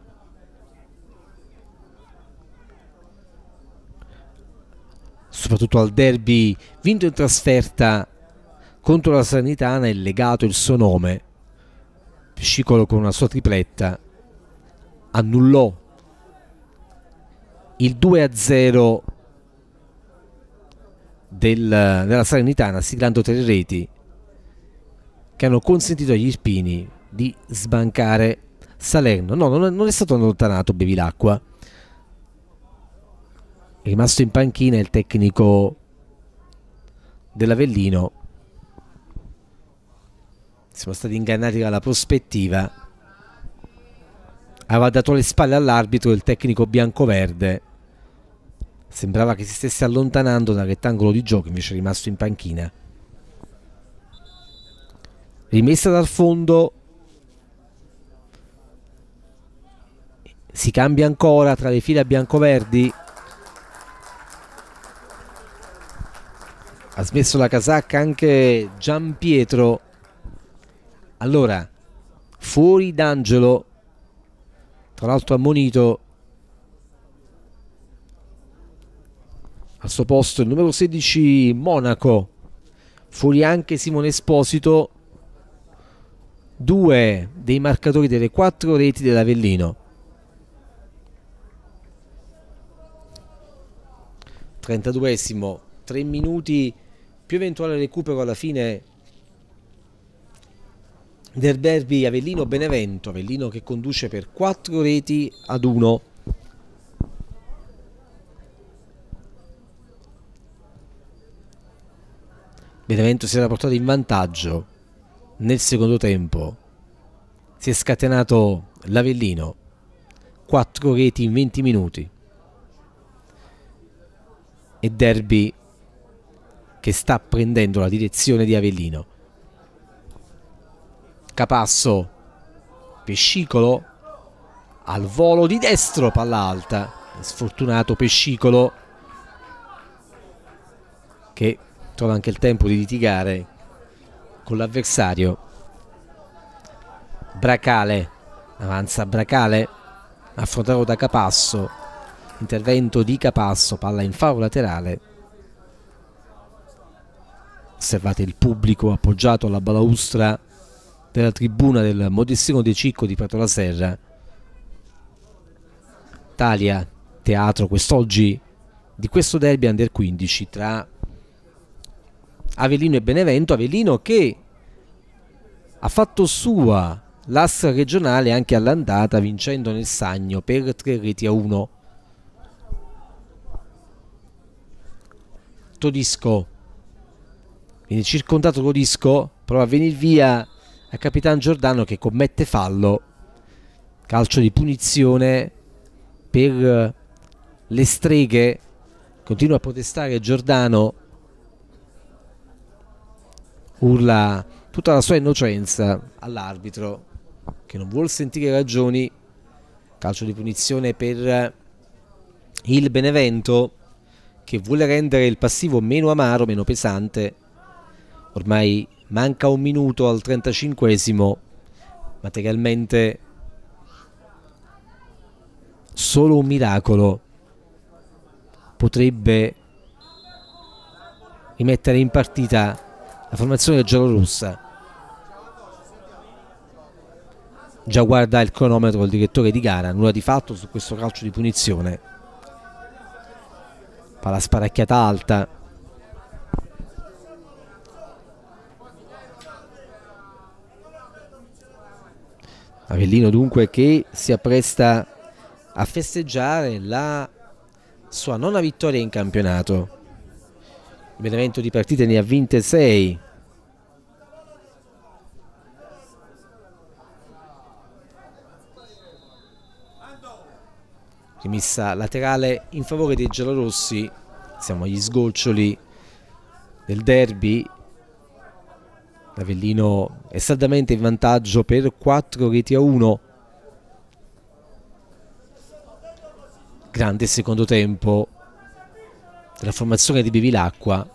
soprattutto al derby vinto in trasferta contro la Sanitana è legato il suo nome Scicolo con una sua tripletta annullò il 2-0 del, della Salernitana siglando tre reti che hanno consentito agli Ispini di sbancare Salerno. No, non è, non è stato allontanato Bevilacqua. È rimasto in panchina il tecnico dell'Avellino siamo stati ingannati dalla prospettiva aveva dato le spalle all'arbitro il tecnico bianco-verde sembrava che si stesse allontanando dal rettangolo di gioco invece è rimasto in panchina rimessa dal fondo si cambia ancora tra le file fila biancoverdi ha smesso la casacca anche Gian Pietro allora, fuori d'angelo, tra l'altro ammonito al suo posto il numero 16 Monaco, fuori anche Simone Esposito, due dei marcatori delle quattro reti dell'Avellino. 32esimo, 3 minuti più eventuale recupero alla fine del derby Avellino-Benevento, Avellino che conduce per 4 reti ad 1. Benevento si era portato in vantaggio nel secondo tempo, si è scatenato l'Avellino, 4 reti in 20 minuti e derby che sta prendendo la direzione di Avellino. Capasso, Pescicolo, al volo di destro, palla alta, sfortunato Pescicolo che trova anche il tempo di litigare con l'avversario. Bracale, avanza Bracale, affrontato da Capasso, intervento di Capasso, palla in faro laterale. Osservate il pubblico appoggiato alla balaustra della tribuna del Modestino De Cicco di Prato la Serra. Italia, teatro quest'oggi di questo derby under 15 tra Avellino e Benevento, Avellino che ha fatto sua l'asta regionale anche all'andata vincendo nel Sagno per tre reti a uno. Todisco viene circondato Todisco prova a venire via a Capitan Giordano che commette fallo, calcio di punizione per eh, le streghe, continua a protestare Giordano, urla tutta la sua innocenza all'arbitro che non vuol sentire ragioni, calcio di punizione per eh, il Benevento che vuole rendere il passivo meno amaro, meno pesante, ormai manca un minuto al 35 materialmente solo un miracolo potrebbe rimettere in partita la formazione giallorossa già guarda il cronometro il direttore di gara nulla di fatto su questo calcio di punizione palla sparacchiata alta Avellino dunque che si appresta a festeggiare la sua nona vittoria in campionato. Benevento di partite ne ha vinte 6. Rimessa laterale in favore dei giallorossi. Siamo agli sgoccioli del derby Avellino è saldamente in vantaggio per 4 reti a 1. Grande secondo tempo della formazione di Bevilacqua.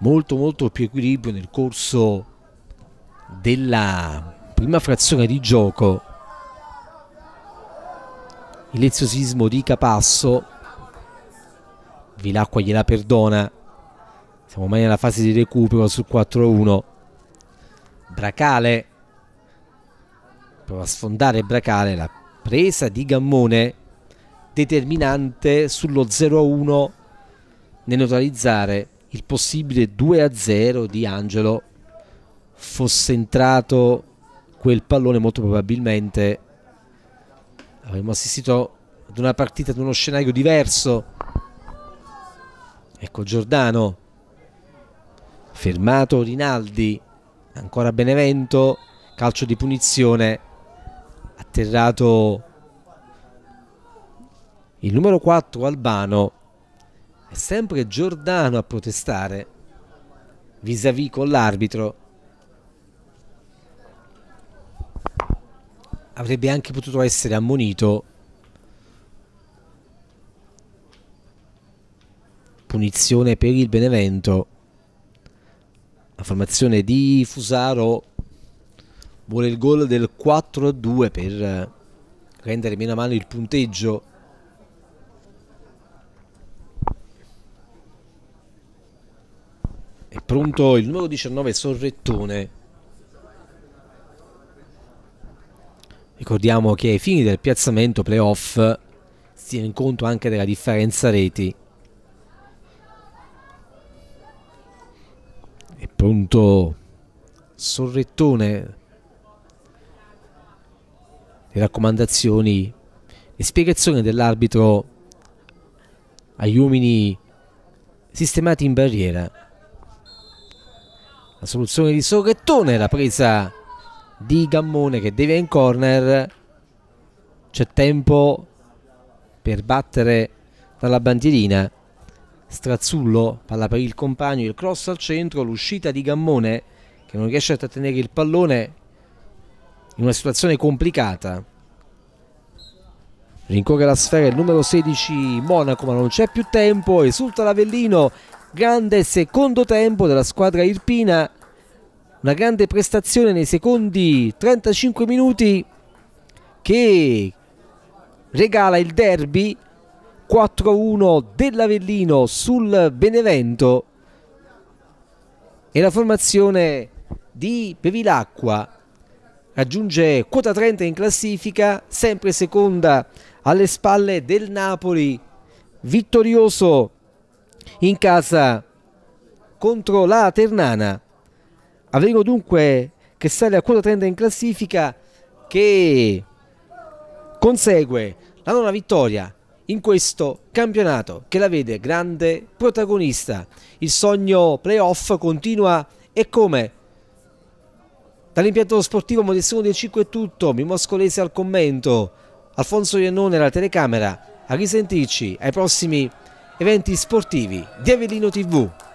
Molto molto più equilibrio nel corso della prima frazione di gioco il leziosismo di Capasso Vilacqua gliela perdona siamo mai nella fase di recupero sul 4-1. Bracale. Prova a sfondare Bracale. La presa di Gammone determinante sullo 0-1 nel neutralizzare il possibile 2-0 di Angelo. Fosse entrato quel pallone molto probabilmente avremmo assistito ad una partita, ad uno scenario diverso. Ecco Giordano fermato Rinaldi, ancora Benevento, calcio di punizione, atterrato il numero 4 Albano, è sempre Giordano a protestare vis-à-vis -vis con l'arbitro. Avrebbe anche potuto essere ammonito. Punizione per il Benevento. La formazione di Fusaro vuole il gol del 4-2 per eh, rendere meno a mano il punteggio. È pronto il numero 19 Sorrettone. Ricordiamo che ai fini del piazzamento playoff si è in conto anche della differenza reti. appunto sorrettone le raccomandazioni e spiegazioni dell'arbitro agli uomini sistemati in barriera la soluzione di Sorrettone la presa di Gammone che deve in corner c'è tempo per battere dalla bandierina Strazzullo, palla per il compagno, il cross al centro, l'uscita di Gammone che non riesce a trattenere il pallone in una situazione complicata. Rincorre la sfera il numero 16 Monaco ma non c'è più tempo, esulta l'Avellino, grande secondo tempo della squadra Irpina, una grande prestazione nei secondi 35 minuti che regala il derby 4-1 dell'Avellino sul Benevento e la formazione di Bevilacqua raggiunge quota 30 in classifica, sempre seconda alle spalle del Napoli, vittorioso in casa contro la Ternana. Avremo dunque che sale a quota 30 in classifica che consegue la nona vittoria in questo campionato che la vede grande protagonista. Il sogno playoff continua e come? Dall'impianto sportivo Modestino del 5 è tutto, Mimo Scolese al commento, Alfonso Iannone alla telecamera, a risentirci ai prossimi eventi sportivi di Avellino TV.